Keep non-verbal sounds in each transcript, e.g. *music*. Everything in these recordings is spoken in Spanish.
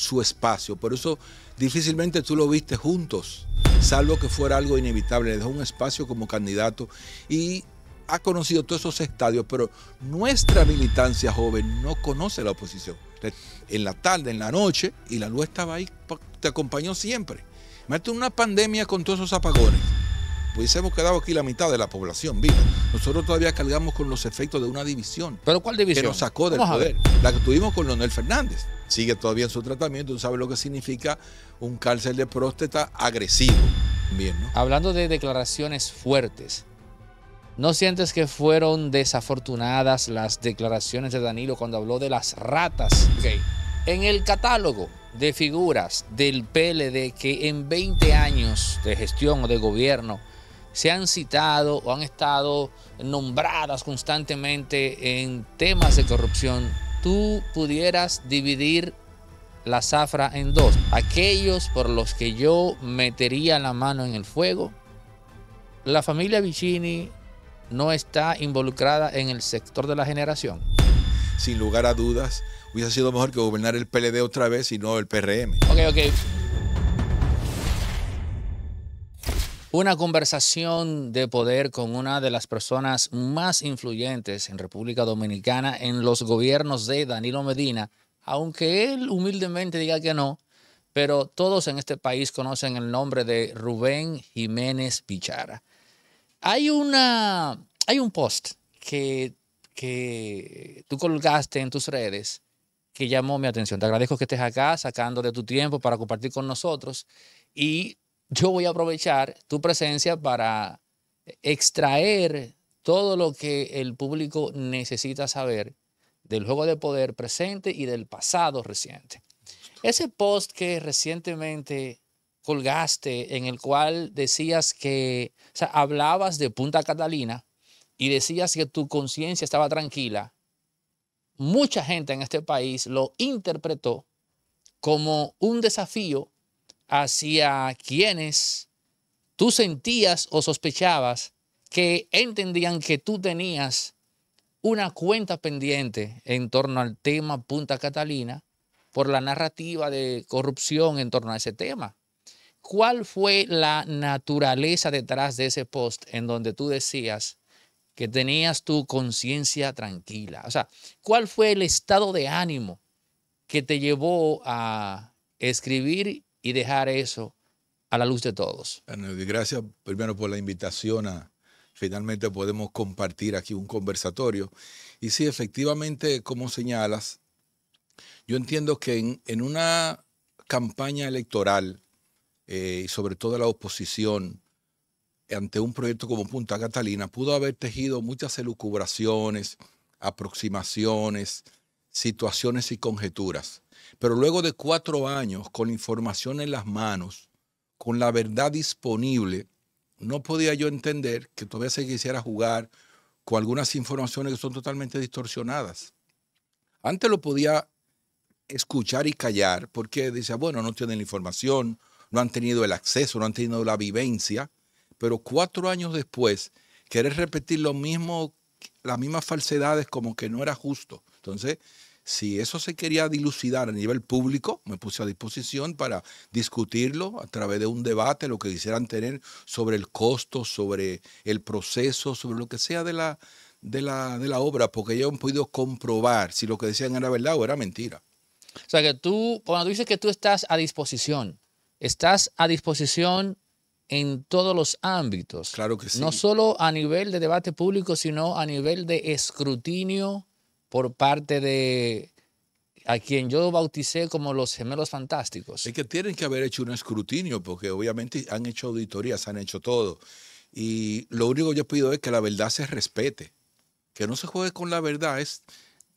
su espacio. Por eso difícilmente tú lo viste juntos, salvo que fuera algo inevitable. Le dejó un espacio como candidato y ha conocido todos esos estadios, pero nuestra militancia joven no conoce la oposición. En la tarde, en la noche, y la luz estaba ahí, te acompañó siempre. Imagínate una pandemia con todos esos apagones. Pues hemos quedado aquí la mitad de la población viva. Nosotros todavía cargamos con los efectos de una división. ¿Pero cuál división? Que nos sacó del poder. La que tuvimos con Leonel Fernández sigue todavía en su tratamiento, tú sabes lo que significa un cáncer de próstata agresivo. Bien, Hablando de declaraciones fuertes, ¿no sientes que fueron desafortunadas las declaraciones de Danilo cuando habló de las ratas? En el catálogo de figuras del PLD que en 20 años de gestión o de gobierno se han citado o han estado nombradas constantemente en temas de corrupción, tú pudieras dividir la zafra en dos, aquellos por los que yo metería la mano en el fuego, la familia Vicini no está involucrada en el sector de la generación. Sin lugar a dudas, hubiese sido mejor que gobernar el PLD otra vez y no el PRM. Ok, ok. Una conversación de poder con una de las personas más influyentes en República Dominicana en los gobiernos de Danilo Medina, aunque él humildemente diga que no, pero todos en este país conocen el nombre de Rubén Jiménez Pichara. Hay, una, hay un post que, que tú colgaste en tus redes que llamó mi atención. Te agradezco que estés acá sacando de tu tiempo para compartir con nosotros y yo voy a aprovechar tu presencia para extraer todo lo que el público necesita saber del juego de poder presente y del pasado reciente. Ese post que recientemente colgaste en el cual decías que, o sea, hablabas de Punta Catalina y decías que tu conciencia estaba tranquila, mucha gente en este país lo interpretó como un desafío hacia quienes tú sentías o sospechabas que entendían que tú tenías una cuenta pendiente en torno al tema Punta Catalina por la narrativa de corrupción en torno a ese tema. ¿Cuál fue la naturaleza detrás de ese post en donde tú decías que tenías tu conciencia tranquila? O sea, ¿cuál fue el estado de ánimo que te llevó a escribir y dejar eso a la luz de todos. gracias primero por la invitación a finalmente podemos compartir aquí un conversatorio. Y sí, efectivamente, como señalas, yo entiendo que en, una campaña electoral eh, y sobre todo la oposición ante un proyecto como Punta Catalina pudo haber tejido muchas elucubraciones, aproximaciones, situaciones y conjeturas. Pero luego de cuatro años, con información en las manos, con la verdad disponible, no podía yo entender que todavía se quisiera jugar con algunas informaciones que son totalmente distorsionadas. Antes lo podía escuchar y callar porque decía, bueno, no tienen la información, no han tenido el acceso, no han tenido la vivencia, pero cuatro años después, querer repetir lo mismo, las mismas falsedades como que no era justo. Entonces, si eso se quería dilucidar a nivel público, me puse a disposición para discutirlo a través de un debate, lo que quisieran tener sobre el costo, sobre el proceso, sobre lo que sea de la, de la, obra, porque ellos han podido comprobar si lo que decían era verdad o era mentira. O sea que tú, cuando dices que tú estás a disposición, estás a disposición en todos los ámbitos. Claro que sí. No solo a nivel de debate público, sino a nivel de escrutinio por parte de a quien yo bauticé como los gemelos fantásticos. Es que tienen que haber hecho un escrutinio, porque obviamente han hecho auditorías, han hecho todo. Y lo único que yo pido es que la verdad se respete, que no se juegue con la verdad, es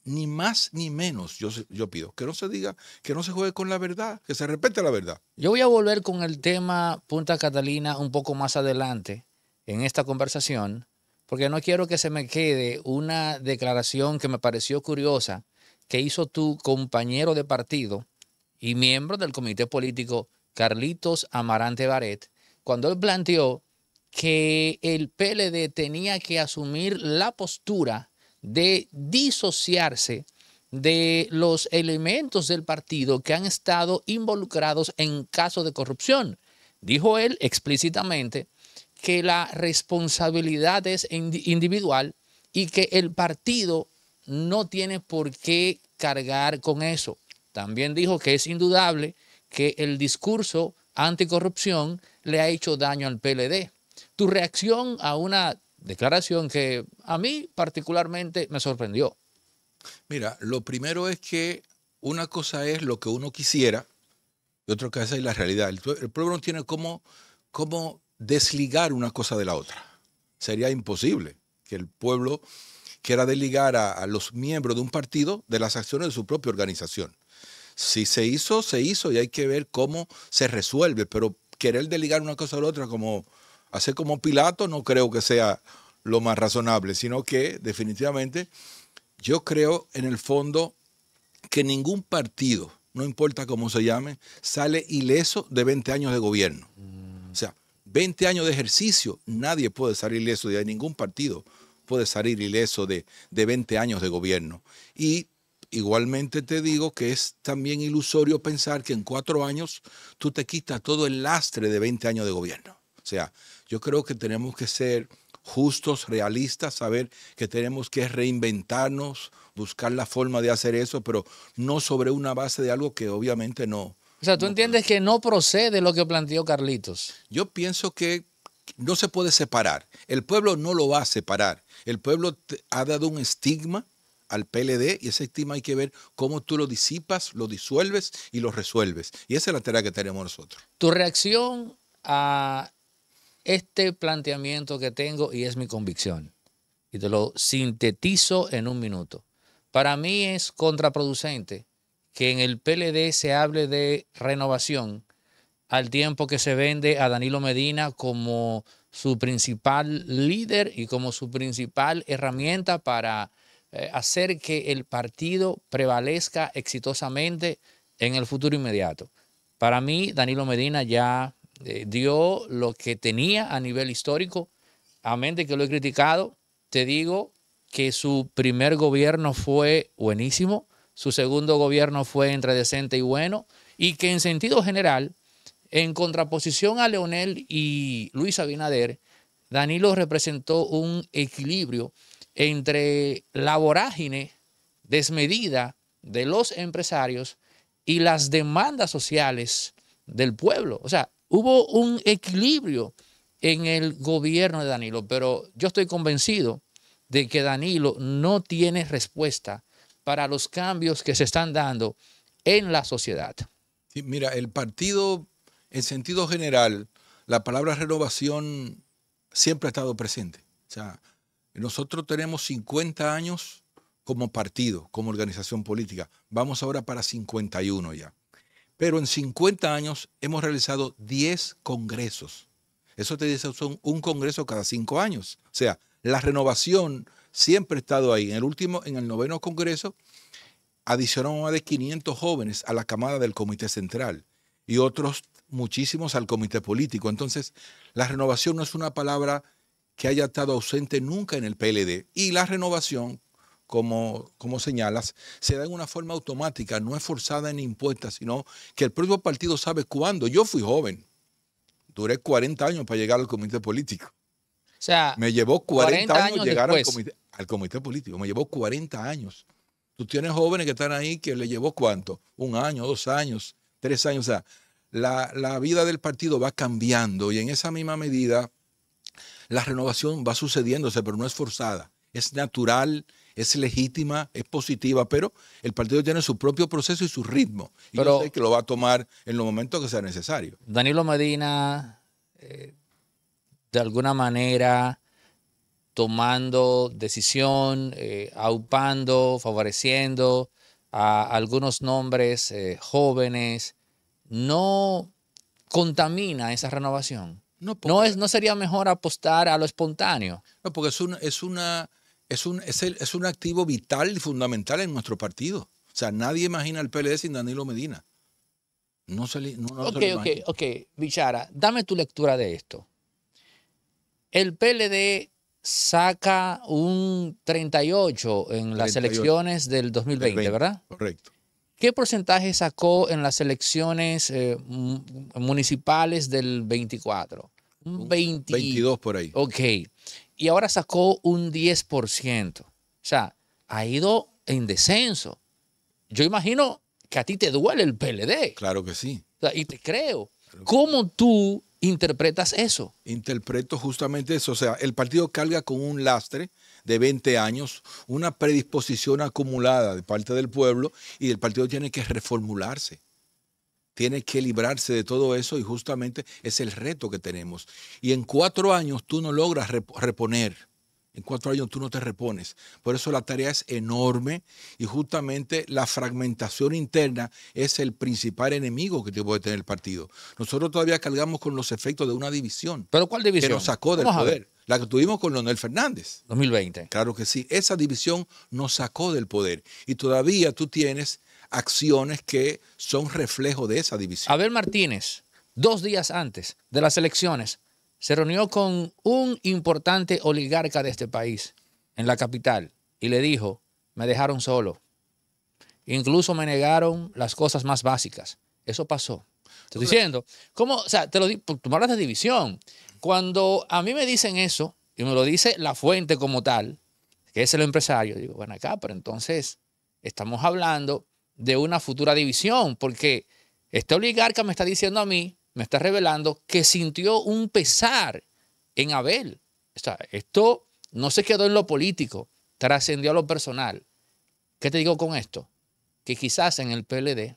ni más ni menos, yo, yo pido, que no se diga, que no se juegue con la verdad, que se respete la verdad. Yo voy a volver con el tema Punta Catalina un poco más adelante en esta conversación, porque no quiero que se me quede una declaración que me pareció curiosa que hizo tu compañero de partido y miembro del comité político, Carlitos Amarante Baret, cuando él planteó que el PLD tenía que asumir la postura de disociarse de los elementos del partido que han estado involucrados en casos de corrupción. Dijo él explícitamente que la responsabilidad es individual y que el partido no tiene por qué cargar con eso. También dijo que es indudable que el discurso anticorrupción le ha hecho daño al PLD. Tu reacción a una declaración que a mí particularmente me sorprendió. Mira, lo primero es que una cosa es lo que uno quisiera y otra cosa es la realidad. El, pueblo no tiene cómo, cómo desligar una cosa de la otra. Sería imposible que el pueblo quiera desligar a, los miembros de un partido de las acciones de su propia organización. Si se hizo, se hizo y hay que ver cómo se resuelve, pero querer desligar una cosa de la otra como hacer como Pilato no creo que sea lo más razonable, sino que definitivamente yo creo en el fondo que ningún partido, no importa cómo se llame, sale ileso de 20 años de gobierno. 20 años de ejercicio, nadie puede salir ileso de ningún partido puede salir ileso de, de 20 años de gobierno. Y igualmente te digo que es también ilusorio pensar que en cuatro años tú te quitas todo el lastre de 20 años de gobierno. O sea, yo creo que tenemos que ser justos, realistas, saber que tenemos que reinventarnos, buscar la forma de hacer eso, pero no sobre una base de algo que obviamente no, o sea, tú entiendes que no procede lo que planteó Carlitos. Yo pienso que no se puede separar. El pueblo no lo va a separar. El pueblo ha dado un estigma al PLD y ese estigma hay que ver cómo tú lo disipas, lo disuelves y lo resuelves. Y esa es la tarea que tenemos nosotros. Tu reacción a este planteamiento que tengo y es mi convicción, y te lo sintetizo en un minuto, para mí es contraproducente que en el PLD se hable de renovación al tiempo que se vende a Danilo Medina como su principal líder y como su principal herramienta para eh, hacer que el partido prevalezca exitosamente en el futuro inmediato. Para mí, Danilo Medina ya eh, dio lo que tenía a nivel histórico, A mente que lo he criticado, te digo que su primer gobierno fue buenísimo, su segundo gobierno fue entre decente y bueno, y que en sentido general, en contraposición a Leonel y Luis Abinader, Danilo representó un equilibrio entre la vorágine desmedida de los empresarios y las demandas sociales del pueblo. O sea, hubo un equilibrio en el gobierno de Danilo, pero yo estoy convencido de que Danilo no tiene respuesta para los cambios que se están dando en la sociedad. mira, el partido, en sentido general, la palabra renovación siempre ha estado presente. O sea, nosotros tenemos 50 años como partido, como organización política. Vamos ahora para 51 ya. Pero en 50 años hemos realizado 10 congresos. Eso te dice, son un congreso cada 5 años. O sea, la renovación siempre he estado ahí. En el último, en el noveno Congreso, adicionamos más de 500 jóvenes a la camada del Comité Central y otros muchísimos al Comité Político. Entonces, la renovación no es una palabra que haya estado ausente nunca en el PLD. Y la renovación, como, como señalas, se da en una forma automática, no es forzada ni impuesta, sino que el propio partido sabe cuándo. Yo fui joven, duré 40 años para llegar al comité político. O sea, me llevó 40, años, llegar al comité al comité político. Me llevó 40 años. Tú tienes jóvenes que están ahí que le llevó cuánto? Un año, dos años, tres años. O sea, la, vida del partido va cambiando y en esa misma medida la renovación va sucediéndose, pero no es forzada. Es natural, es legítima, es positiva, pero el partido tiene su propio proceso y su ritmo. Y yo sé que lo va a tomar en los momentos que sea necesario. Danilo Medina, eh, de alguna manera, tomando decisión, eh, aupando, favoreciendo a algunos nombres eh, jóvenes, no contamina esa renovación. No, es, no sería mejor apostar a lo espontáneo. No, porque es, un, una, es, un, es, un activo vital y fundamental en nuestro partido. O sea, nadie imagina el PLD sin Danilo Medina. No no, ok, ok, ok. Bichara, dame tu lectura de esto. El PLD saca un 38 en las elecciones del 2020, ¿verdad? Correcto. ¿Qué porcentaje sacó en las elecciones eh, municipales del 24? Un 22 por ahí. Ok. Y ahora sacó un 10%. O sea, ha ido en descenso. Yo imagino que a ti te duele el PLD. Claro que sí. y te creo. ¿Cómo tú interpretas eso? Interpreto justamente eso. O sea, el partido carga con un lastre de 20 años, una predisposición acumulada de parte del pueblo y el partido tiene que reformularse. Tiene que librarse de todo eso y justamente es el reto que tenemos. Y en cuatro años tú no logras reponer en cuatro años tú no te repones. Por eso la tarea es enorme y justamente la fragmentación interna es el principal enemigo que te puede tener el partido. Nosotros todavía cargamos con los efectos de una división. ¿Pero cuál división? Que nos sacó del poder. La que tuvimos con Leonel Fernández. 2020. Claro que sí. Esa división nos sacó del poder. Y todavía tú tienes acciones que son reflejo de esa división. Abel Martínez, dos días antes de las elecciones, se reunió con un importante oligarca de este país, en la capital, y le dijo, me dejaron solo. Incluso me negaron las cosas más básicas. Eso pasó. Estoy diciendo, ¿cómo? O sea, te lo digo, tú me hablas de división. Cuando a mí me dicen eso, y me lo dice la fuente como tal, que es el empresario, digo, bueno, acá, pero entonces estamos hablando de una futura división, porque este oligarca me está diciendo a mí me está revelando que sintió un pesar en Abel. esto no se quedó en lo político, trascendió a lo personal. ¿Qué te digo con esto? Que quizás en el PLD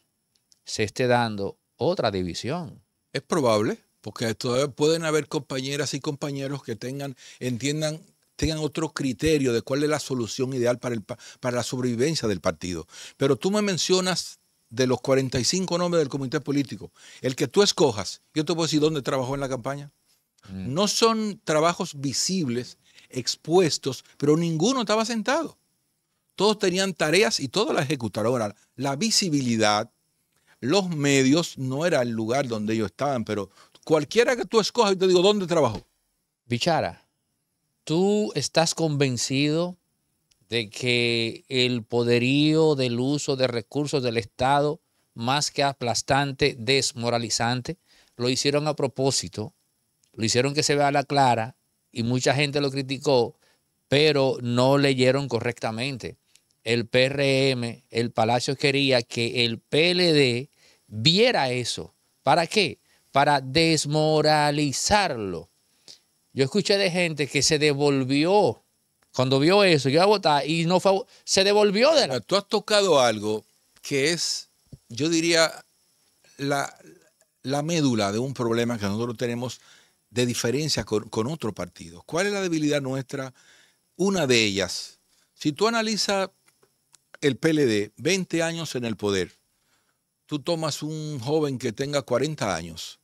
se esté dando otra división. Es probable, porque todavía pueden haber compañeras y compañeros que tengan, entiendan tengan otro criterio de cuál es la solución ideal para, el, para la sobrevivencia del partido. Pero tú me mencionas de los 45 nombres del comité político, el que tú escojas, yo te puedo decir dónde trabajó en la campaña. Mm. No son trabajos visibles, expuestos, pero ninguno estaba sentado. Todos tenían tareas y todos las ejecutaron. Ahora, la visibilidad, los medios, no era el lugar donde ellos estaban, pero cualquiera que tú escojas, yo te digo, ¿dónde trabajó? Bichara, ¿tú estás convencido de que el poderío del uso de recursos del Estado, más que aplastante, desmoralizante, lo hicieron a propósito, lo hicieron que se vea a la clara y mucha gente lo criticó, pero no leyeron correctamente. El PRM, el Palacio quería que el PLD viera eso. ¿Para qué? Para desmoralizarlo. Yo escuché de gente que se devolvió cuando vio eso, yo iba a votar y no se devolvió de la... Tú has tocado algo que es, yo diría, la, médula de un problema que nosotros tenemos de diferencia con, otro otros partidos. ¿Cuál es la debilidad nuestra? Una de ellas, si tú analizas el PLD, 20 años en el poder, tú tomas un joven que tenga 40 años,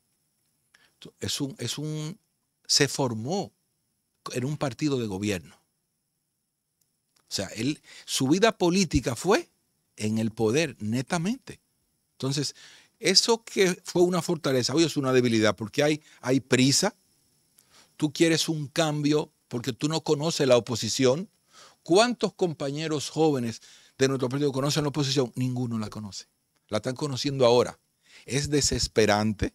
es un, es un, se formó en un partido de gobierno. O sea, su vida política fue en el poder, netamente. Entonces, eso que fue una fortaleza, hoy es una debilidad, porque hay, hay prisa, tú quieres un cambio porque tú no conoces la oposición. ¿Cuántos compañeros jóvenes de nuestro partido conocen la oposición? Ninguno la conoce. La están conociendo ahora. Es desesperante,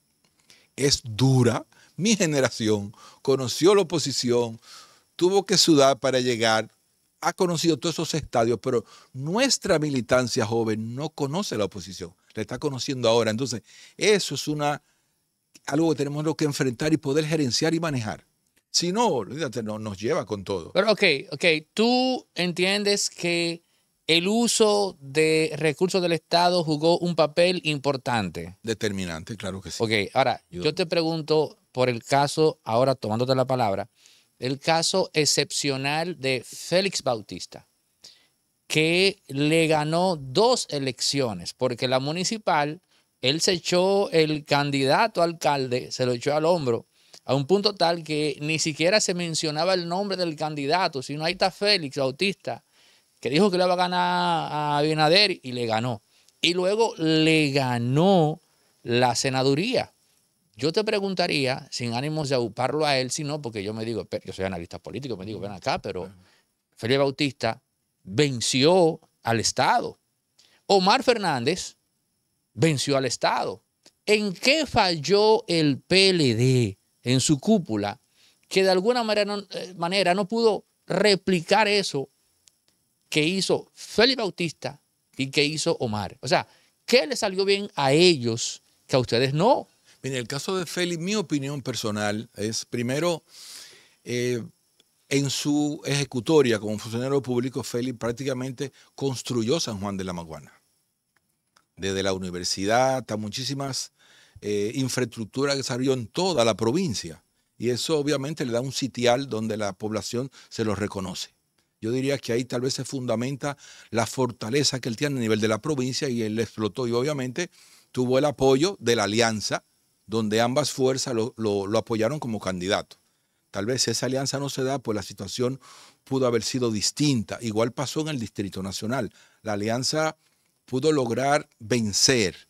es dura. Mi generación conoció la oposición, tuvo que sudar para llegar, ha conocido todos esos estadios, pero nuestra militancia joven no conoce la oposición, la está conociendo ahora. Entonces, eso es una, algo que tenemos que enfrentar y poder gerenciar y manejar. Si no, nos lleva con todo. Pero ok, ok, tú entiendes que el uso de recursos del Estado jugó un papel importante. Determinante, claro que sí. Ok, ahora yo te pregunto por el caso, ahora tomándote la palabra, el caso excepcional de Félix Bautista, que le ganó dos elecciones, porque la municipal, él se echó el candidato alcalde, se lo echó al hombro, a un punto tal que ni siquiera se mencionaba el nombre del candidato, sino ahí está Félix Bautista, que dijo que le va a ganar a Abinader y le ganó. Y luego le ganó la senaduría yo te preguntaría, sin ánimos de auparlo a él, sino porque yo me digo, yo soy analista político, me digo, ven acá, pero Felipe Bautista venció al Estado. Omar Fernández venció al Estado. ¿En qué falló el PLD en su cúpula que de alguna manera eh, manera no pudo replicar eso que hizo Felipe Bautista y que hizo Omar? O sea, ¿qué le salió bien a ellos que a ustedes no? En el caso de Félix, mi opinión personal es, primero, eh, en su ejecutoria como funcionario público, Félix prácticamente construyó San Juan de la Maguana. Desde la universidad hasta muchísimas eh, infraestructuras que salió en toda la provincia. Y eso obviamente le da un sitial donde la población se lo reconoce. Yo diría que ahí tal vez se fundamenta la fortaleza que él tiene a nivel de la provincia y él explotó y obviamente tuvo el apoyo de la alianza donde ambas fuerzas lo, apoyaron como candidato. Tal vez esa alianza no se da, pues la situación pudo haber sido distinta. Igual pasó en el Distrito Nacional. La alianza pudo lograr vencer,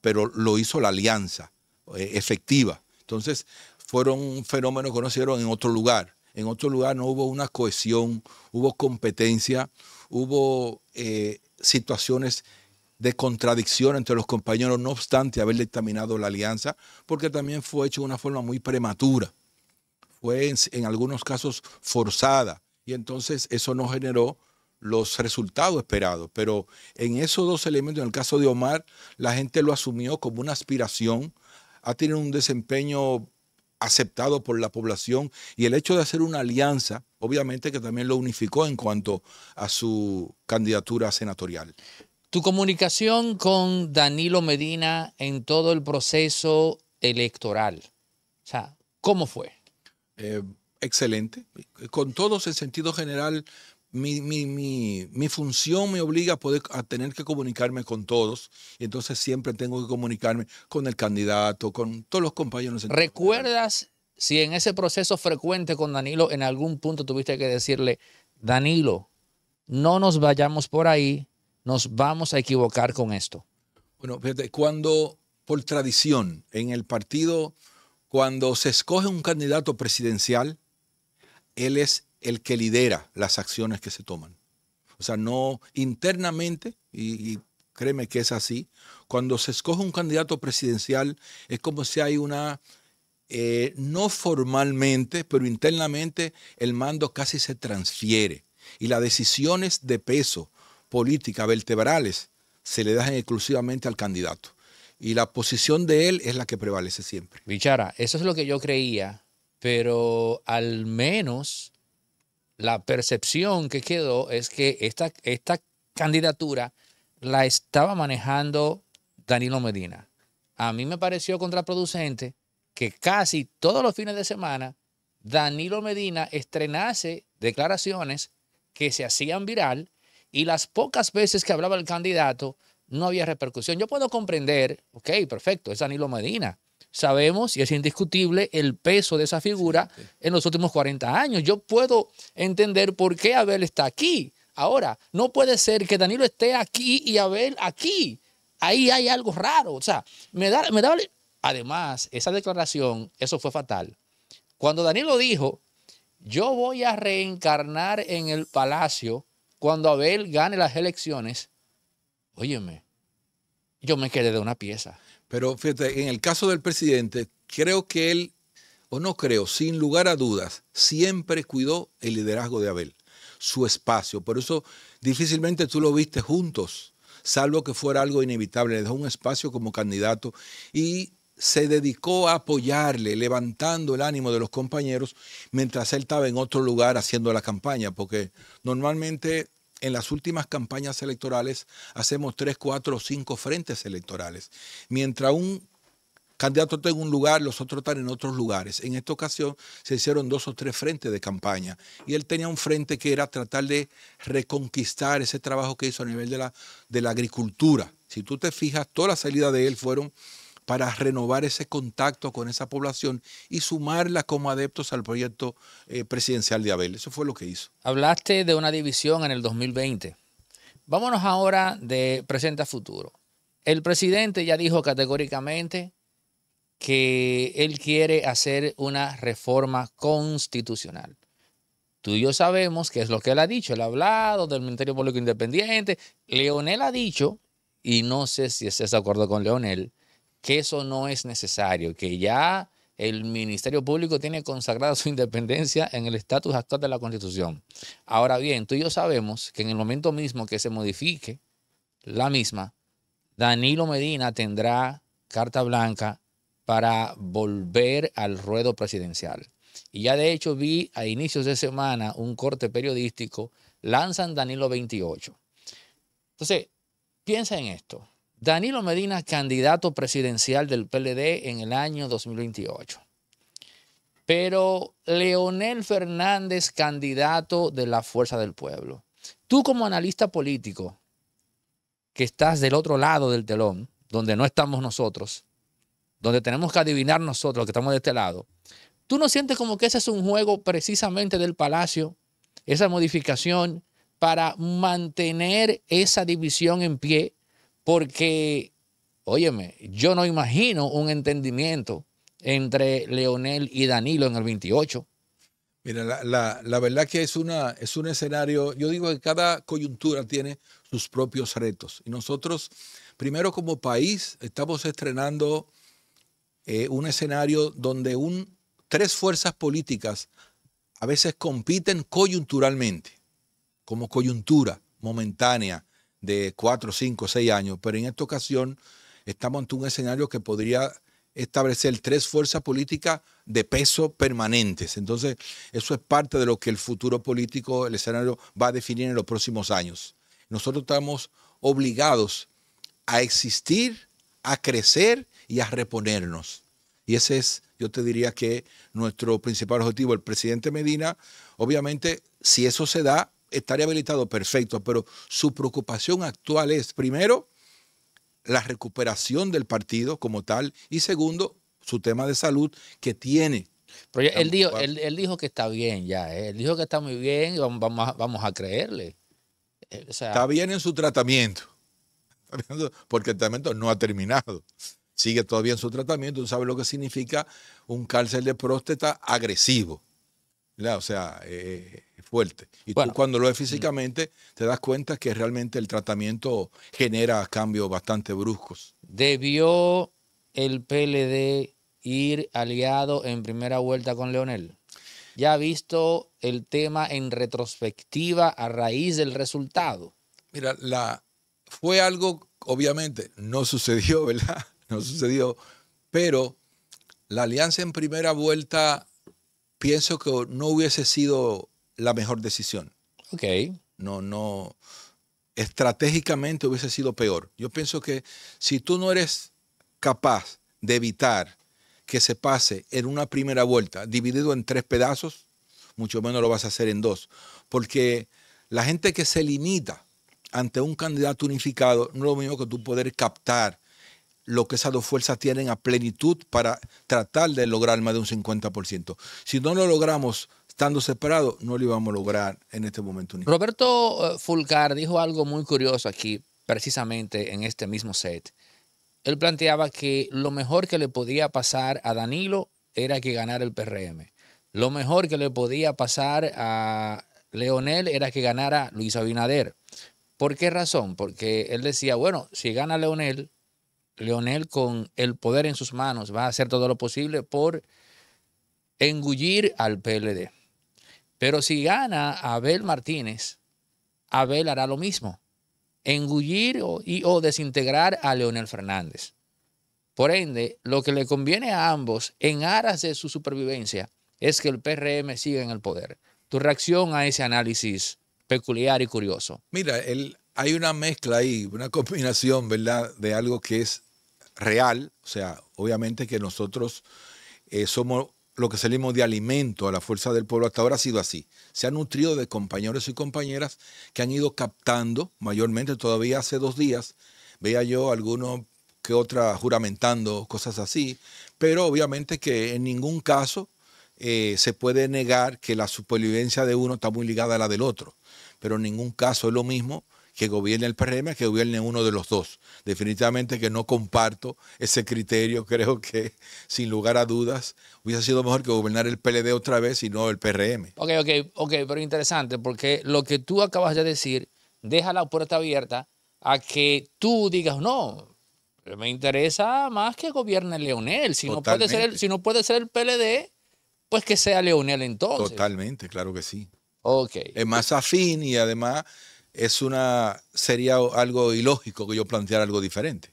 Pero lo hizo la alianza eh, efectiva. Entonces, fueron un fenómeno que conocieron en otro lugar. En otro lugar no hubo una cohesión, hubo competencia, hubo eh, situaciones de contradicción entre los compañeros, no obstante haber dictaminado la alianza, porque también fue hecho de una forma muy prematura. Fue en, en algunos casos forzada y entonces eso no generó los resultados esperados. Pero en esos dos elementos, en el caso de Omar, la gente lo asumió como una aspiración, ha tenido un desempeño aceptado por la población y el hecho de hacer una alianza, obviamente que también lo unificó en cuanto a su candidatura senatorial. Tu comunicación con Danilo Medina en todo el proceso electoral. O sea, ¿cómo fue? Eh, excelente. Con todos en sentido general, mi, función me obliga a, poder, a tener que comunicarme con todos. entonces siempre tengo que comunicarme con el candidato, con todos los compañeros. ¿Recuerdas si en ese proceso frecuente con Danilo en algún punto tuviste que decirle, Danilo, no nos vayamos por ahí, nos vamos a equivocar con esto? Bueno, cuando por tradición en el partido, cuando se escoge un candidato presidencial, él es el que lidera las acciones que se toman. O sea, no internamente, y, créeme que es así, cuando se escoge un candidato presidencial es como si hay una, eh, no formalmente, pero internamente el mando casi se transfiere y las decisiones de peso políticas vertebrales se le dejan exclusivamente al candidato. Y la posición de él es la que prevalece siempre. Bichara, eso es lo que yo creía, pero al menos la percepción que quedó es que esta, esta candidatura la estaba manejando Danilo Medina. A mí me pareció contraproducente que casi todos los fines de semana Danilo Medina estrenase declaraciones que se hacían viral y las pocas veces que hablaba el candidato no había repercusión. Yo puedo comprender, ok, perfecto, es Danilo Medina. Sabemos y es indiscutible el peso de esa figura en los últimos 40 años. Yo puedo entender por qué Abel está aquí. Ahora, no puede ser que Danilo esté aquí y Abel aquí. Ahí hay algo raro. O sea, me da, me da... Además, esa declaración, eso fue fatal. Cuando Danilo dijo, yo voy a reencarnar en el palacio cuando Abel gane las elecciones, óyeme, yo me quedé de una pieza. Pero fíjate, en el caso del presidente, creo que él, o no creo, sin lugar a dudas, siempre cuidó el liderazgo de Abel, su espacio. Por eso difícilmente tú lo viste juntos, salvo que fuera algo inevitable. Le dejó un espacio como candidato y se dedicó a apoyarle, levantando el ánimo de los compañeros mientras él estaba en otro lugar haciendo la campaña, porque normalmente en las últimas campañas electorales hacemos tres, cuatro o cinco frentes electorales. Mientras un candidato está en un lugar, los otros están en otros lugares. En esta ocasión se hicieron dos o tres frentes de campaña y él tenía un frente que era tratar de reconquistar ese trabajo que hizo a nivel de la, de la agricultura. Si tú te fijas, todas las salidas de él fueron para renovar ese contacto con esa población y sumarla como adeptos al proyecto eh, presidencial de Abel. Eso fue lo que hizo. Hablaste de una división en el 2020. Vámonos ahora de presente a futuro. El presidente ya dijo categóricamente que él quiere hacer una reforma constitucional. Tú y yo sabemos que es lo que él ha dicho. Él ha hablado del Ministerio Público Independiente. Leonel ha dicho, y no sé si estás de acuerdo con Leonel, que eso no es necesario, que ya el Ministerio Público tiene consagrada su *laughs* independencia en el estatus actual de la Constitución. Ahora bien, tú y yo sabemos que en el momento mismo que se modifique la misma, Danilo Medina tendrá carta blanca para volver al ruedo presidencial. Y ya de hecho vi a inicios de semana un corte periodístico, lanzan Danilo 28. Entonces, piensa en esto. Danilo Medina, candidato presidencial del PLD en el año 2028. Pero Leonel Fernández, candidato de la Fuerza del Pueblo. Tú como analista político, que estás del otro lado del telón, donde no estamos nosotros, donde tenemos que adivinar nosotros que estamos de este lado, ¿tú no sientes como que ese es un juego precisamente del Palacio, esa modificación para mantener esa división en pie porque, óyeme, yo no imagino un entendimiento entre Leonel y Danilo en el 28. Mira, la, verdad que es, una, es un escenario, yo digo que cada coyuntura tiene sus propios retos. Y nosotros, primero como país, estamos estrenando eh, un escenario donde un, tres fuerzas políticas a veces compiten coyunturalmente, como coyuntura momentánea, de cuatro, cinco, seis años, pero en esta ocasión estamos ante un escenario que podría establecer tres fuerzas políticas de peso permanentes. Entonces, eso es parte de lo que el futuro político, el escenario, va a definir en los próximos años. Nosotros estamos obligados a existir, a crecer y a reponernos. Y ese es, yo te diría que nuestro principal objetivo, el presidente Medina, obviamente, si eso se da, estaría habilitado, perfecto, pero su preocupación actual es, primero, la recuperación del partido como tal y segundo, su tema de salud que tiene. Pero él dijo, él, él dijo que está bien ya, eh, él dijo que está muy bien vamos, a, creerle. Eh, está bien en su tratamiento, *laughs* porque el tratamiento no ha terminado. Sigue todavía en su tratamiento, sabe lo que significa un cáncer de próstata agresivo. O sea, eh, fuerte. Y tú cuando lo ves físicamente te das cuenta que realmente el tratamiento genera cambios bastante bruscos. ¿Debió el PLD ir aliado en primera vuelta con Leonel? Ya ha visto el tema en retrospectiva a raíz del resultado. Mira, fue algo, obviamente, no sucedió, *laughs* ¿verdad? No sucedió, pero la alianza en primera vuelta pienso que no hubiese sido la mejor decisión. Ok. No, no. Estratégicamente hubiese sido peor. Yo pienso que si tú no eres capaz de evitar que se pase en una primera vuelta, dividido en tres pedazos, mucho menos lo vas a hacer en dos. Porque la gente que se limita ante un candidato unificado no es lo mismo que tú poder captar lo que esas dos fuerzas tienen a plenitud para tratar de lograr más de un 50%. Si no lo logramos estando separado, no lo íbamos a lograr en este momento. Roberto eh, Fulcar dijo algo muy curioso aquí, precisamente en este mismo set. Él planteaba que lo mejor que le podía pasar a Danilo era que ganara el PRM. Lo mejor que le podía pasar a Leonel era que ganara Luis Abinader. ¿Por qué razón? Porque él decía, bueno, si gana Leonel, Leonel con el poder en sus manos va a hacer todo lo posible por engullir al PLD. Pero si gana Abel Martínez, Abel hará lo mismo, engullir o, desintegrar a Leonel Fernández. Por ende, lo que le conviene a ambos en aras de su supervivencia es que el PRM siga en el poder. Tu reacción a ese análisis peculiar y curioso. Mira, hay una mezcla ahí, una combinación, ¿verdad?, de algo que es real, o sea, obviamente que nosotros eh, somos lo que salimos de alimento a la fuerza del pueblo hasta ahora ha sido así. Se ha nutrido de compañeros y compañeras que han ido captando, mayormente todavía hace dos días, veía yo algunos que otra juramentando, cosas así, pero obviamente que en ningún caso eh, se puede negar que la supervivencia de uno está muy ligada a la del otro, pero en ningún caso es lo mismo que gobierne el PRM, que gobierne uno de los dos. Definitivamente que no comparto ese criterio. *laughs* Creo que, sin lugar a dudas, hubiese sido mejor que gobernar el PLD otra vez y no el PRM. Ok, ok, ok, pero interesante, porque lo que tú acabas de decir deja la puerta abierta a que tú digas, no, me interesa más que gobierne Leonel. Si no, puede ser el, si no puede ser el PLD, pues que sea Leonel entonces. Totalmente, claro que sí. Okay. Es más afín y además es una, sería algo ilógico que yo planteara algo diferente.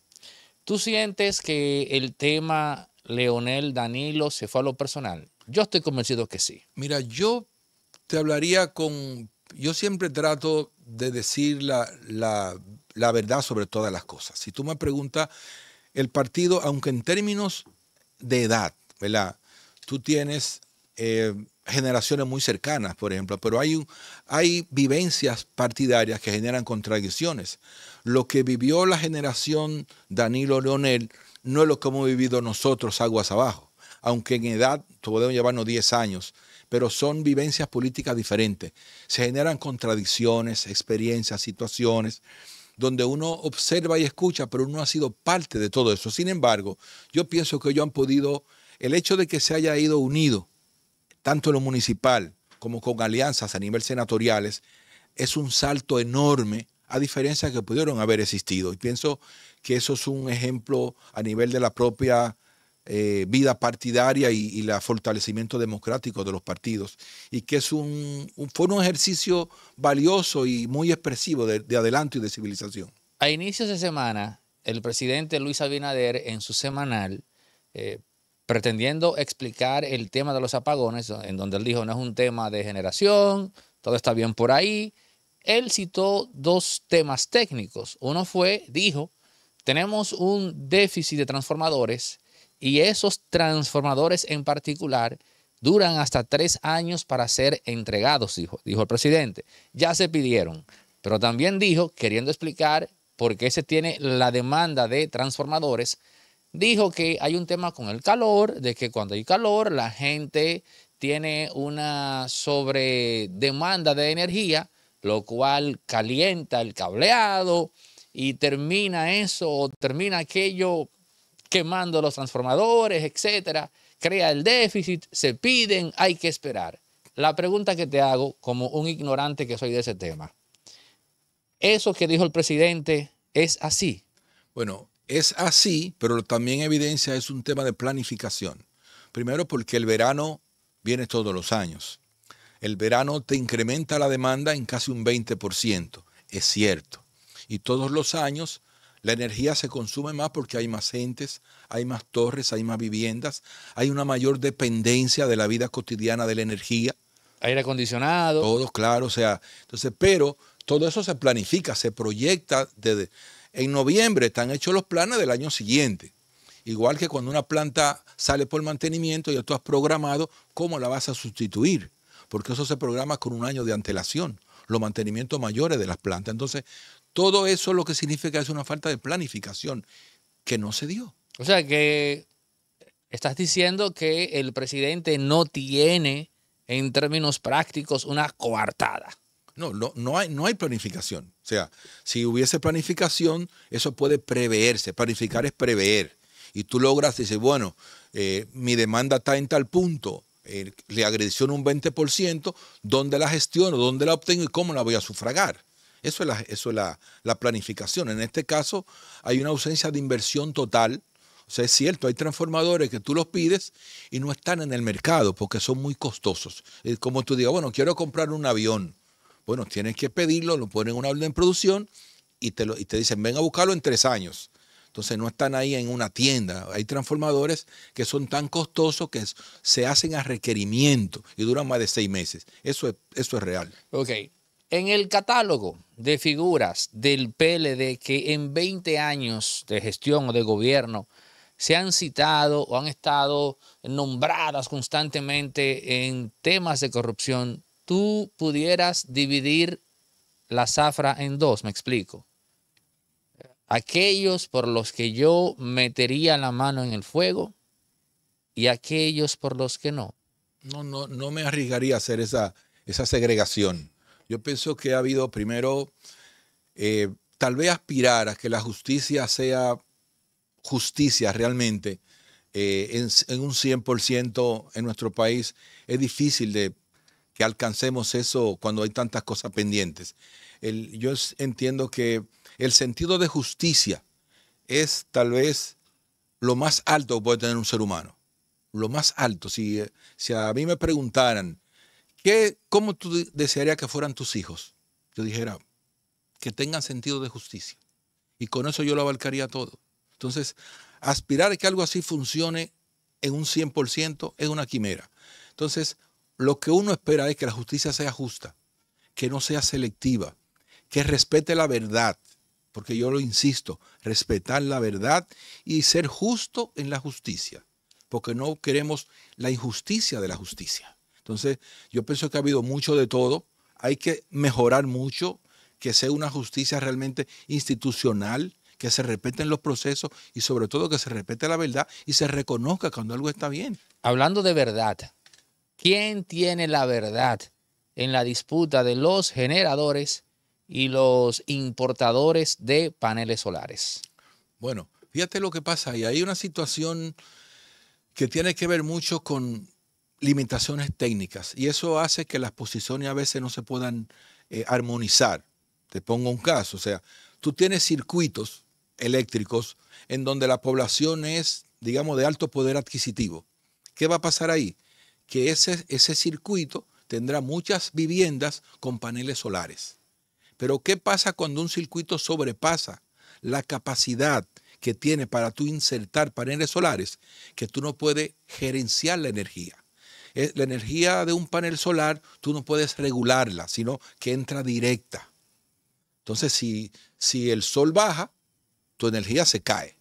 ¿Tú sientes que el tema Leonel Danilo se fue a lo personal? Yo estoy convencido que sí. Mira, yo te hablaría con... Yo siempre trato de decir la, la, verdad sobre todas las cosas. Si tú me preguntas, el partido, aunque en términos de edad, ¿verdad? Tú tienes eh, generaciones muy cercanas, por ejemplo, pero hay, hay vivencias partidarias que generan contradicciones. Lo que vivió la generación Danilo Leonel no es lo que hemos vivido nosotros aguas abajo, aunque en edad podemos llevarnos 10 años, pero son vivencias políticas diferentes. Se generan contradicciones, experiencias, situaciones, donde uno observa y escucha, pero uno ha sido parte de todo eso. Sin embargo, yo pienso que ellos han podido, el hecho de que se haya ido unido, tanto en lo municipal como con alianzas a nivel senatoriales, es un salto enorme a diferencia que pudieron haber existido. Y pienso que eso es un ejemplo a nivel de la propia eh, vida partidaria y, el fortalecimiento democrático de los partidos. Y que es un, fue un ejercicio valioso y muy expresivo de, adelanto y de civilización. A inicios de semana, el presidente Luis Abinader en su semanal eh, pretendiendo explicar el tema de los apagones, en donde él dijo no es un tema de generación, todo está bien por ahí. Él citó dos temas técnicos. Uno fue, dijo, tenemos un déficit de transformadores y esos transformadores en particular duran hasta tres años para ser entregados, dijo, dijo el presidente. Ya se pidieron, pero también dijo, queriendo explicar por qué se tiene la demanda de transformadores, dijo que hay un tema con el calor, de que cuando hay calor la gente tiene una sobredemanda de energía, lo cual calienta el cableado y termina eso o termina aquello quemando los transformadores, etcétera, crea el déficit, se piden, hay que esperar. La pregunta que te hago como un ignorante que soy de ese tema. ¿Eso que dijo el presidente es así? Bueno, es así, pero también evidencia es un tema de planificación. Primero porque el verano viene todos los años. El verano te incrementa la demanda en casi un 20%, es cierto. Y todos los años la energía se consume más porque hay más entes, hay más torres, hay más viviendas, hay una mayor dependencia de la vida cotidiana de la energía. Aire acondicionado. Todo, claro, o sea, entonces, pero todo eso se planifica, se proyecta desde... En noviembre están hechos los planes del año siguiente. Igual que cuando una planta sale por mantenimiento, ya tú has programado cómo la vas a sustituir, porque eso se programa con un año de antelación, los mantenimientos mayores de las plantas. Entonces, todo eso lo que significa es una falta de planificación que no se dio. O sea que estás diciendo que el presidente no tiene, en términos prácticos, una coartada. No, no, no, hay, no hay planificación. O sea, si hubiese planificación, eso puede preverse. Planificar es prever. Y tú logras, dices, bueno, eh, mi demanda está en tal punto, eh, le agresiono un 20%, ¿dónde la gestiono? ¿Dónde la obtengo y cómo la voy a sufragar? Eso es, la, eso la, la, planificación. En este caso hay una ausencia de inversión total. O sea, es cierto, hay transformadores que tú los pides y no están en el mercado porque son muy costosos. Es como tú digas, bueno, quiero comprar un avión. Bueno, tienes que pedirlo, lo ponen en una orden de producción y te, dicen, ven a buscarlo en tres años. Entonces no están ahí en una tienda. Hay transformadores que son tan costosos que se hacen a requerimiento y duran más de seis meses. Eso es, eso es real. Ok. En el catálogo de figuras del PLD que en 20 años de gestión o de gobierno se han citado o han estado nombradas constantemente en temas de corrupción, tú pudieras dividir la zafra en dos, me explico. Aquellos por los que yo metería la mano en el fuego y aquellos por los que no. No, no, no me arriesgaría a hacer esa, esa segregación. Yo pienso que ha habido primero, eh, tal vez aspirar a que la justicia sea justicia realmente eh, en, en un 100% en nuestro país es difícil de que alcancemos eso cuando hay tantas cosas pendientes. yo entiendo que el sentido de justicia es tal vez lo más alto que puede tener un ser humano. Lo más alto. Si, eh, si a mí me preguntaran, ¿qué, ¿cómo tú desearías que fueran tus hijos? Yo dijera, que tengan sentido de justicia. Y con eso yo lo abarcaría todo. Entonces, aspirar a que algo así funcione en un 100% es una quimera. Entonces, lo que uno espera es que la justicia sea justa, que no sea selectiva, que respete la verdad, porque yo lo insisto, respetar la verdad y ser justo en la justicia, porque no queremos la injusticia de la justicia. Entonces, yo pienso que ha habido mucho de todo, hay que mejorar mucho, que sea una justicia realmente institucional, que se en los procesos y sobre todo que se respete la verdad y se reconozca cuando algo está bien. Hablando de verdad, quién tiene la verdad en la disputa de los generadores y los importadores de paneles solares. Bueno, fíjate lo que pasa y Hay una situación que tiene que ver mucho con limitaciones técnicas y eso hace que las posiciones a veces no se puedan eh, armonizar. Te pongo un caso, o sea, tú tienes circuitos eléctricos en donde la población es, digamos, de alto poder adquisitivo. ¿Qué va a pasar ahí? que ese, ese circuito tendrá muchas viviendas con paneles solares. Pero ¿qué pasa cuando un circuito sobrepasa la capacidad que tiene para tú insertar paneles solares? Que tú no puedes gerenciar la energía. Eh, la energía de un panel solar tú no puedes regularla, sino que entra directa. Entonces, si, si el sol baja, tu energía se cae.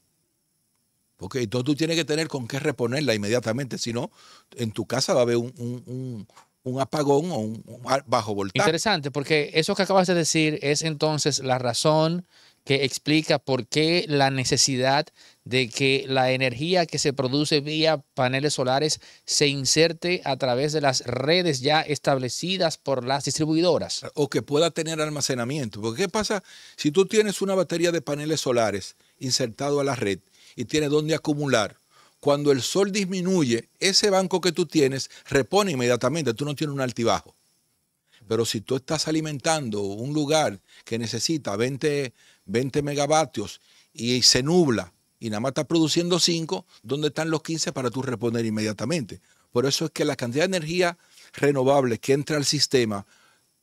Porque entonces tú tienes que tener con qué reponerla inmediatamente, si no, en tu casa va a haber un, un apagón o un, bajo voltaje. Interesante, porque eso que acabas de decir es entonces la razón que explica por qué la necesidad de que la energía que se produce vía paneles solares se inserte a través de las redes ya establecidas por las distribuidoras. O que pueda tener almacenamiento. Porque ¿qué pasa si tú tienes una batería de paneles solares insertado a la red? y tiene dónde acumular, cuando el sol disminuye, ese banco que tú tienes repone inmediatamente, tú no tienes un altibajo. Pero si tú estás alimentando un lugar que necesita 20, 20 megavatios y se nubla y nada más está produciendo 5, ¿dónde están los 15 para tú reponer inmediatamente? Por eso es que la cantidad de energía renovable que entra al sistema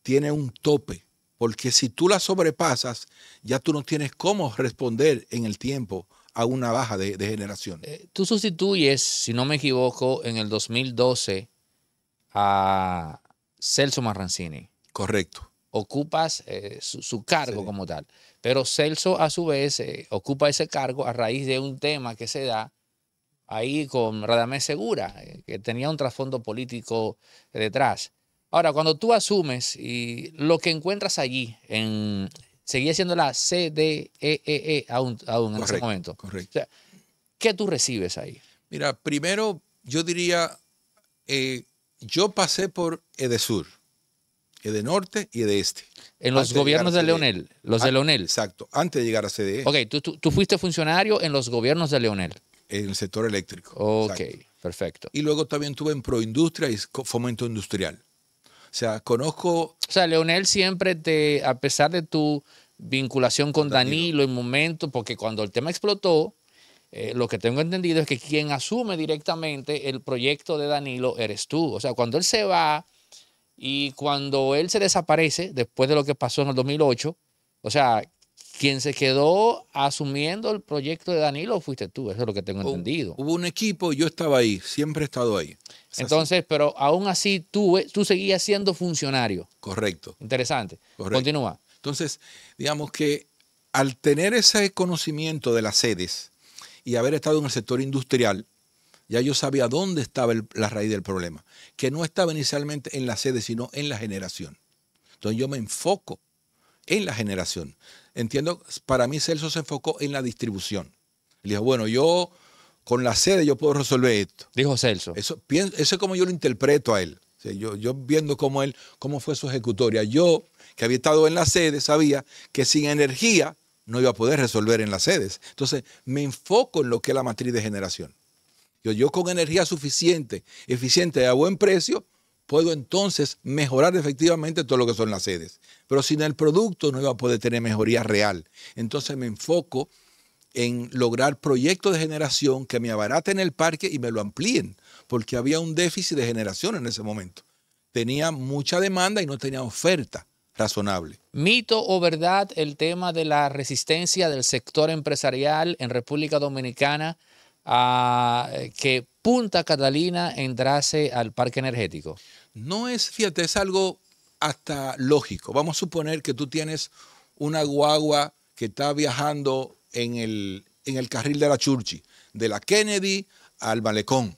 tiene un tope, porque si tú la sobrepasas, ya tú no tienes cómo responder en el tiempo a una baja de, generación. Eh, tú sustituyes, si no me equivoco, en el 2012 a Celso Marrancini. Correcto. Ocupas eh, su, cargo como tal. Pero Celso, a su vez, eh, ocupa ese cargo a raíz de un tema que se da ahí con Radamés Segura, que tenía un trasfondo político detrás. Ahora, cuando tú asumes y lo que encuentras allí en, seguía siendo la CDEE e, e aún, en ese momento. Correcto. ¿Qué tú recibes ahí? Mira, primero yo diría, eh, yo pasé por Edesur, Norte y Este. En los gobiernos de, e. Leonel, los de ah, Leonel. Exacto, antes de llegar a CDE. Ok, tú, fuiste funcionario en los gobiernos de Leonel. En el sector eléctrico. Ok, perfecto. Y luego también tuve en Proindustria y Fomento Industrial. O sea, conozco... O sea, Leonel siempre te, a pesar de tu vinculación con Danilo, en momento porque cuando el tema explotó, eh, lo que tengo entendido es que quien asume directamente el proyecto de Danilo eres tú. O sea, cuando él se va y cuando él se desaparece, después de lo que pasó en el 2008, o sea, quien se quedó asumiendo el proyecto de Danilo fuiste tú, eso es lo que tengo entendido. Hubo un equipo, yo estaba ahí, siempre he estado ahí. Entonces, pero aún así tú, eh, tú seguías siendo funcionario. Correcto. Interesante. Continúa. Entonces, digamos que al tener ese conocimiento de las sedes y haber estado en el sector industrial, ya yo sabía dónde estaba la raíz del problema, que no estaba inicialmente en la sede, sino en la generación. Entonces yo me enfoco en la generación. Entiendo, para mí Celso se enfocó en la distribución. Le dijo, bueno, yo con la sede yo puedo resolver esto. Dijo Celso. eso es como yo lo interpreto a él yo, viendo cómo él, cómo fue su ejecutoria. Yo, que había estado en las sedes, sabía que sin energía no iba a poder resolver en las sedes. Entonces, me enfoco en lo que es la matriz de generación. Yo, yo con energía suficiente, eficiente y a buen precio, puedo entonces mejorar efectivamente todo lo que son las sedes. Pero sin el producto no iba a poder tener mejoría real. Entonces me enfoco en lograr proyectos de generación que me abaraten el parque y me lo amplíen porque había un déficit de generación en ese momento. Tenía mucha demanda y no tenía oferta razonable. ¿Mito o verdad el tema de la resistencia del sector empresarial en República Dominicana a eh, que Punta Catalina entrase al parque energético? No es, fíjate, es algo hasta lógico. Vamos a suponer que tú tienes una guagua que está viajando en el, en el carril de la Churchi, de la Kennedy al malecón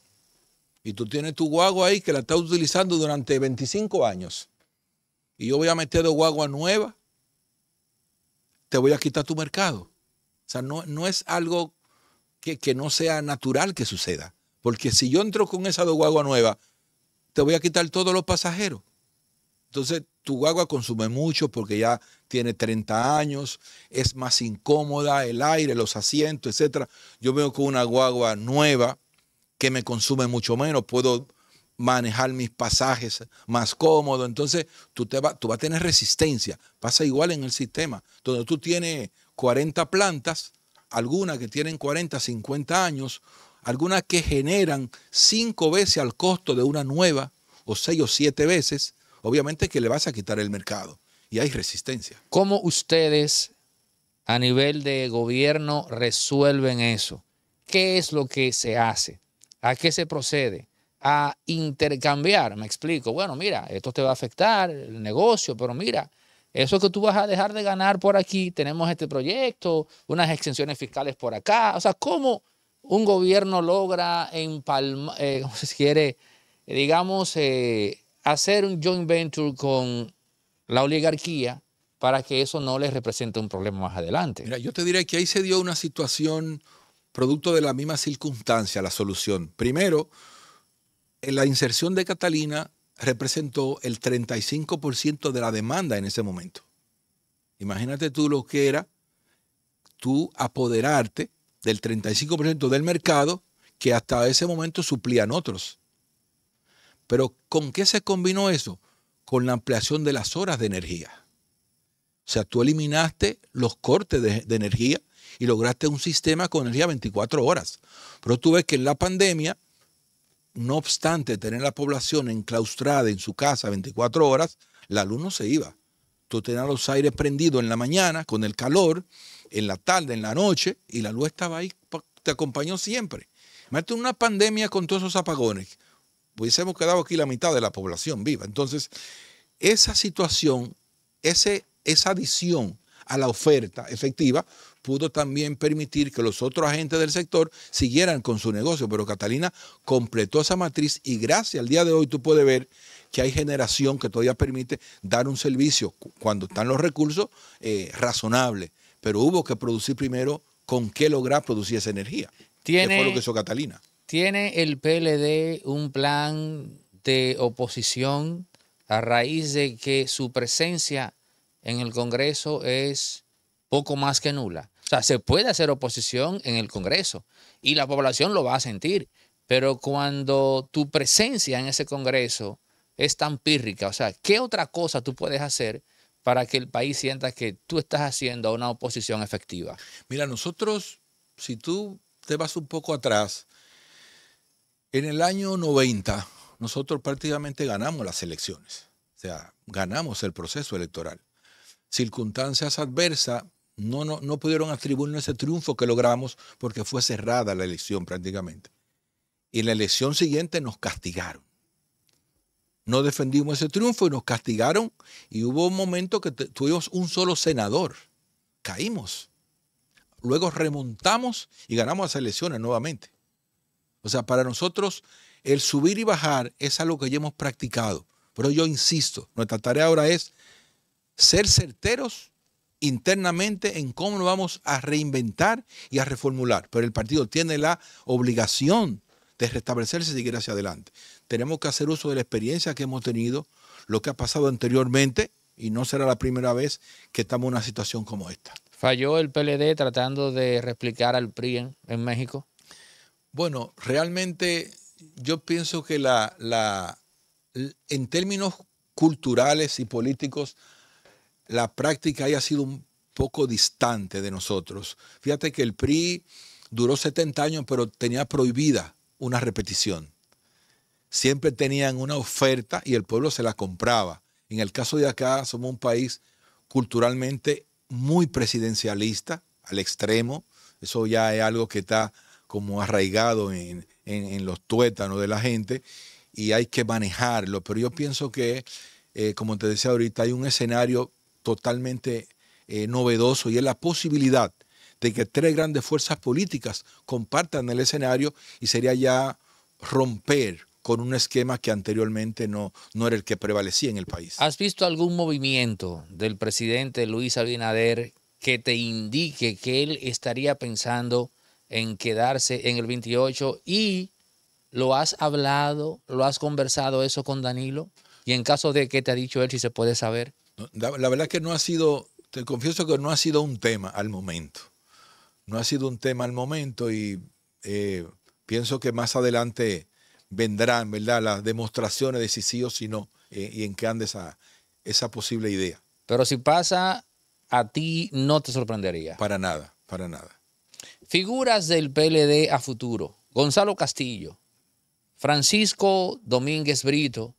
y tú tienes tu guagua ahí que la estás utilizando durante 25 años y yo voy a meter dos guagua nueva, te voy a quitar tu mercado. O sea, no, no es algo que, no sea natural que suceda. Porque si yo entro con esa dos guagua nueva, te voy a quitar todos los pasajeros. Entonces, tu guagua consume mucho porque ya tiene 30 años, es más incómoda, el aire, los asientos, etc. Yo veo con una guagua nueva, que me consume mucho menos, puedo manejar mis pasajes más cómodo. Entonces, tú, te va, tú vas a tener resistencia. Pasa igual en el sistema. Donde tú tienes 40 plantas, algunas que tienen 40, 50 años, algunas que generan cinco veces al costo de una nueva, o seis o siete veces, obviamente que le vas a quitar el mercado. Y hay resistencia. ¿Cómo ustedes a nivel de gobierno resuelven eso? ¿Qué es lo que se hace? ¿A qué se procede? A intercambiar, me explico. Bueno, mira, esto te va a afectar el negocio, pero mira, eso que tú vas a dejar de ganar por aquí, tenemos este proyecto, unas exenciones fiscales por acá. O sea, ¿cómo un gobierno logra empalmar, eh, *laughs* quiere, digamos, eh, hacer un joint venture con la oligarquía para que eso no les represente un problema más adelante? Mira, yo te diré que ahí se dio una situación producto de la misma circunstancia la solución. Primero, la inserción de Catalina representó el 35% de la demanda en ese momento. Imagínate tú lo que era tú apoderarte del 35% del mercado que hasta ese momento suplían otros. Pero ¿con qué se combinó eso? Con la ampliación de las horas de energía. O sea, tú eliminaste los cortes de, de energía y lograste un sistema con energía 24 horas. Pero tú ves que en la pandemia, no obstante tener la población enclaustrada en su casa 24 horas, la luz no se iba. Tú tenías los aires prendidos en la mañana con el calor, en la tarde, en la noche, y la luz estaba ahí, te acompañó siempre. Imagínate una pandemia con todos esos apagones. Hubiésemos quedado aquí la mitad de la población viva. Entonces, esa situación, ese, esa adición a la oferta efectiva, pudo también permitir que los otros agentes del sector siguieran con su negocio. Pero Catalina completó esa matriz y gracias al día de hoy tú puedes ver que hay generación que todavía permite dar un servicio cuando están los recursos eh, razonable. razonables. Pero hubo que producir primero con qué lograr producir esa energía. ¿Tiene, fue lo que hizo Catalina. ¿Tiene el PLD un plan de oposición a raíz de que su presencia en el Congreso es poco más que nula. O sea, se puede hacer oposición en el Congreso y la población lo va a sentir, pero cuando tu presencia en ese Congreso es tan pírrica, o sea, ¿qué otra cosa tú puedes hacer para que el país sienta que tú estás haciendo una oposición efectiva? Mira, nosotros, si tú te vas un poco atrás, en el año 90 nosotros prácticamente ganamos las elecciones, o sea, ganamos el proceso electoral circunstancias adversas no, no, pudieron atribuirnos ese triunfo que logramos porque fue cerrada la elección prácticamente. Y en la elección siguiente nos castigaron. No defendimos ese triunfo y nos castigaron y hubo un momento que tuvimos un solo senador. Caímos. Luego remontamos y ganamos las elecciones nuevamente. O sea, para nosotros el subir y bajar es algo que ya hemos practicado. Pero yo insisto, nuestra tarea ahora es ser certeros internamente en cómo lo vamos a reinventar y a reformular. Pero el partido tiene la obligación de restablecerse y seguir hacia adelante. Tenemos que hacer uso de la experiencia que hemos tenido, lo que ha pasado anteriormente, y no será la primera vez que estamos en una situación como esta. ¿Falló el PLD tratando de replicar al PRI en, México? Bueno, realmente yo pienso que la, en términos culturales y políticos, la práctica haya sido un poco distante de nosotros. Fíjate que el PRI duró 70 años, pero tenía prohibida una repetición. Siempre tenían una oferta y el pueblo se la compraba. En el caso de acá, somos un país culturalmente muy presidencialista, al extremo. Eso ya es algo que está como arraigado en, los tuétanos de la gente y hay que manejarlo. Pero yo pienso que, eh, como te decía ahorita, hay un escenario totalmente eh, novedoso y es la posibilidad de que tres grandes fuerzas políticas compartan el escenario y sería ya romper con un esquema que anteriormente no, no era el que prevalecía en el país. ¿Has visto algún movimiento del presidente Luis Abinader que te indique que él estaría pensando en quedarse en el 28 y lo has hablado, lo has conversado eso con Danilo? Y en caso de que te ha dicho él, si se puede saber. La, verdad es que no ha sido, te confieso que no ha sido un tema al momento. No ha sido un tema al momento y eh, pienso que más adelante vendrán, ¿verdad? Las demostraciones de si sí o si no eh, y en qué anda esa, esa posible idea. Pero si pasa, a ti no te sorprendería. Para nada, para nada. Figuras del PLD a futuro. Gonzalo Castillo, Francisco Domínguez Brito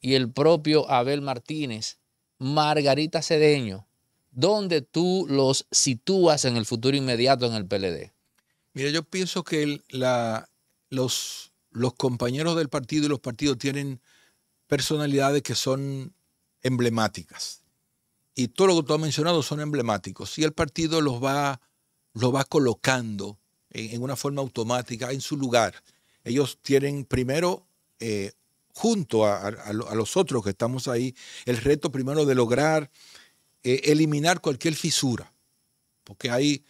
y el propio Abel Martínez Margarita Cedeño, ¿dónde tú los sitúas en el futuro inmediato en el PLD? Mira, yo pienso que los, compañeros del partido y los partidos tienen personalidades que son emblemáticas. Y todo lo que tú has mencionado son emblemáticos. Y el partido los va, va colocando en, una forma automática en su lugar. Ellos tienen primero eh, junto a, los otros que estamos ahí, el reto primero de lograr eh, eliminar cualquier fisura, porque ahí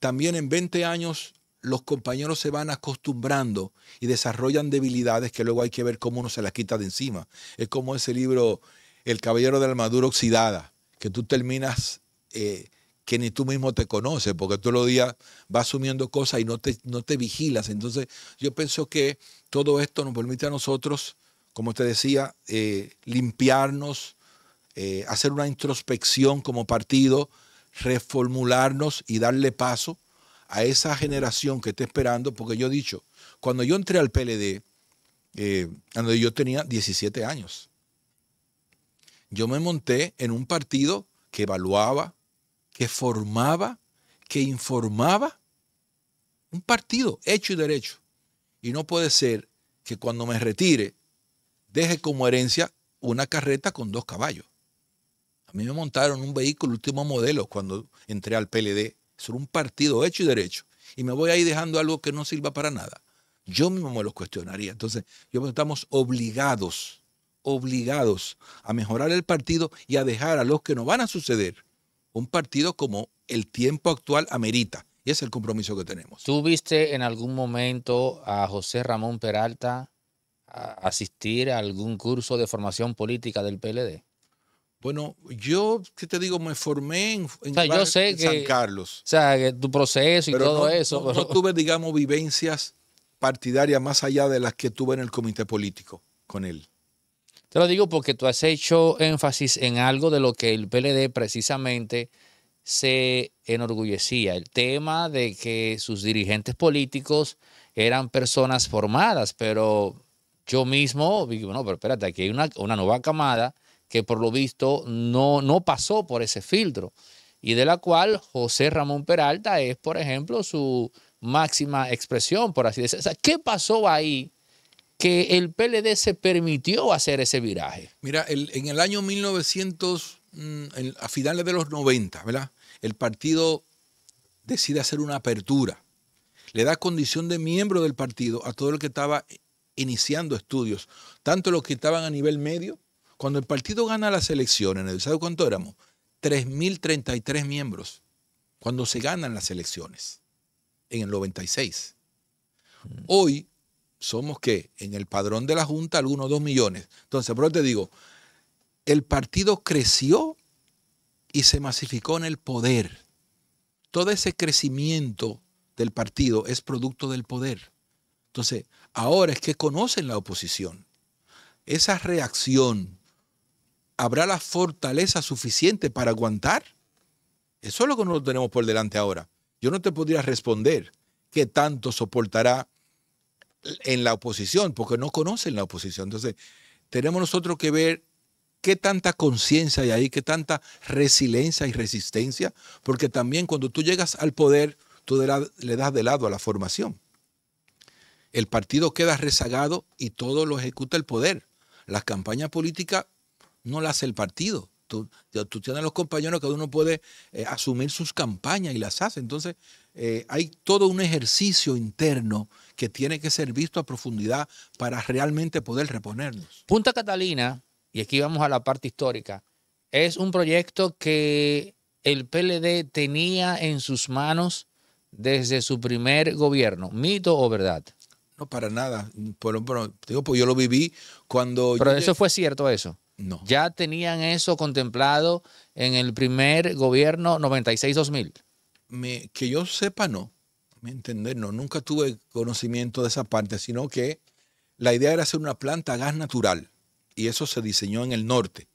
también en 20 años los compañeros se van acostumbrando y desarrollan debilidades que luego hay que ver cómo uno se las quita de encima. Es como ese libro, El Caballero de la Armadura Oxidada, que tú terminas... Eh, que ni tú mismo te conoces, porque todos los días vas asumiendo cosas y no te, no te vigilas. Entonces, yo pienso que todo esto nos permite a nosotros como te decía, eh, limpiarnos, eh, hacer una introspección como partido, reformularnos y darle paso a esa generación que está esperando, porque yo he dicho, cuando yo entré al PLD, eh, cuando yo tenía 17 años, yo me monté en un partido que evaluaba, que formaba, que informaba, un partido hecho y derecho. Y no puede ser que cuando me retire deje como herencia una carreta con dos caballos. A mí me montaron un vehículo último modelo cuando entré al PLD. Es un partido hecho y derecho. Y me voy ahí dejando algo que no sirva para nada. Yo mismo me lo cuestionaría. Entonces, yo estamos obligados, obligados a mejorar el partido y a dejar a los que nos van a suceder un partido como el tiempo actual amerita. Y es el compromiso que tenemos. ¿Tú viste en algún momento a José Ramón Peralta asistir a algún curso de formación política del PLD? Bueno, yo, ¿qué te digo? Me formé en, yo sé que, San Carlos. O sea, que tu proceso y todo eso. no tuve, digamos, vivencias partidarias más allá de las que tuve en el comité político con él. Te lo digo porque tú has hecho énfasis en algo de lo que el PLD precisamente se enorgullecía, el tema de que sus dirigentes políticos eran personas formadas, pero yo mismo digo, no, pero espérate, aquí hay una, nueva camada que por lo visto no, no pasó por ese filtro y de la cual José Ramón Peralta es, por ejemplo, su máxima expresión, por así decirlo. ¿Qué pasó ahí que el PLD se permitió hacer ese viraje? Mira, en el año 1900, mm, a finales de los 90, ¿verdad? El partido decide hacer una apertura. Le da condición de miembro del partido a todo el que estaba iniciando estudios, tanto los que estaban a nivel medio, cuando el partido gana las elecciones, ¿en el cuánto éramos? 3.033 miembros, cuando se ganan las elecciones, en el 96. Mm. Hoy somos que en el padrón de la Junta algunos 2 millones. Entonces, por eso te digo, el partido creció y se masificó en el poder. Todo ese crecimiento del partido es producto del poder. Entonces, Ahora es que conocen la oposición. Esa reacción, ¿habrá la fortaleza suficiente para aguantar? Eso es lo que no tenemos por delante ahora. Yo no te podría responder qué tanto soportará en la oposición, porque no conocen la oposición. Entonces, tenemos nosotros que ver qué tanta conciencia hay ahí, qué tanta resiliencia y resistencia, porque también cuando tú llegas al poder, tú le das de lado a la formación el partido queda rezagado y todo lo ejecuta el poder. Las campañas políticas no las hace el partido. Tú, tienes a los compañeros, que uno puede eh, asumir sus campañas y las hace. Entonces, eh, hay todo un ejercicio interno que tiene que ser visto a profundidad para realmente poder reponernos. Punta Catalina, y aquí vamos a la parte histórica, es un proyecto que el PLD tenía en sus manos desde su primer gobierno, mito o verdad. No, para nada. Por, digo, pues yo lo viví cuando... Pero eso fue cierto, eso. No. Ya tenían eso contemplado en el primer gobierno 96-2000. Que yo sepa, no. Me entender, no. Nunca tuve conocimiento de esa parte, sino que la idea era hacer una planta a gas natural. Y eso se diseñó en el norte.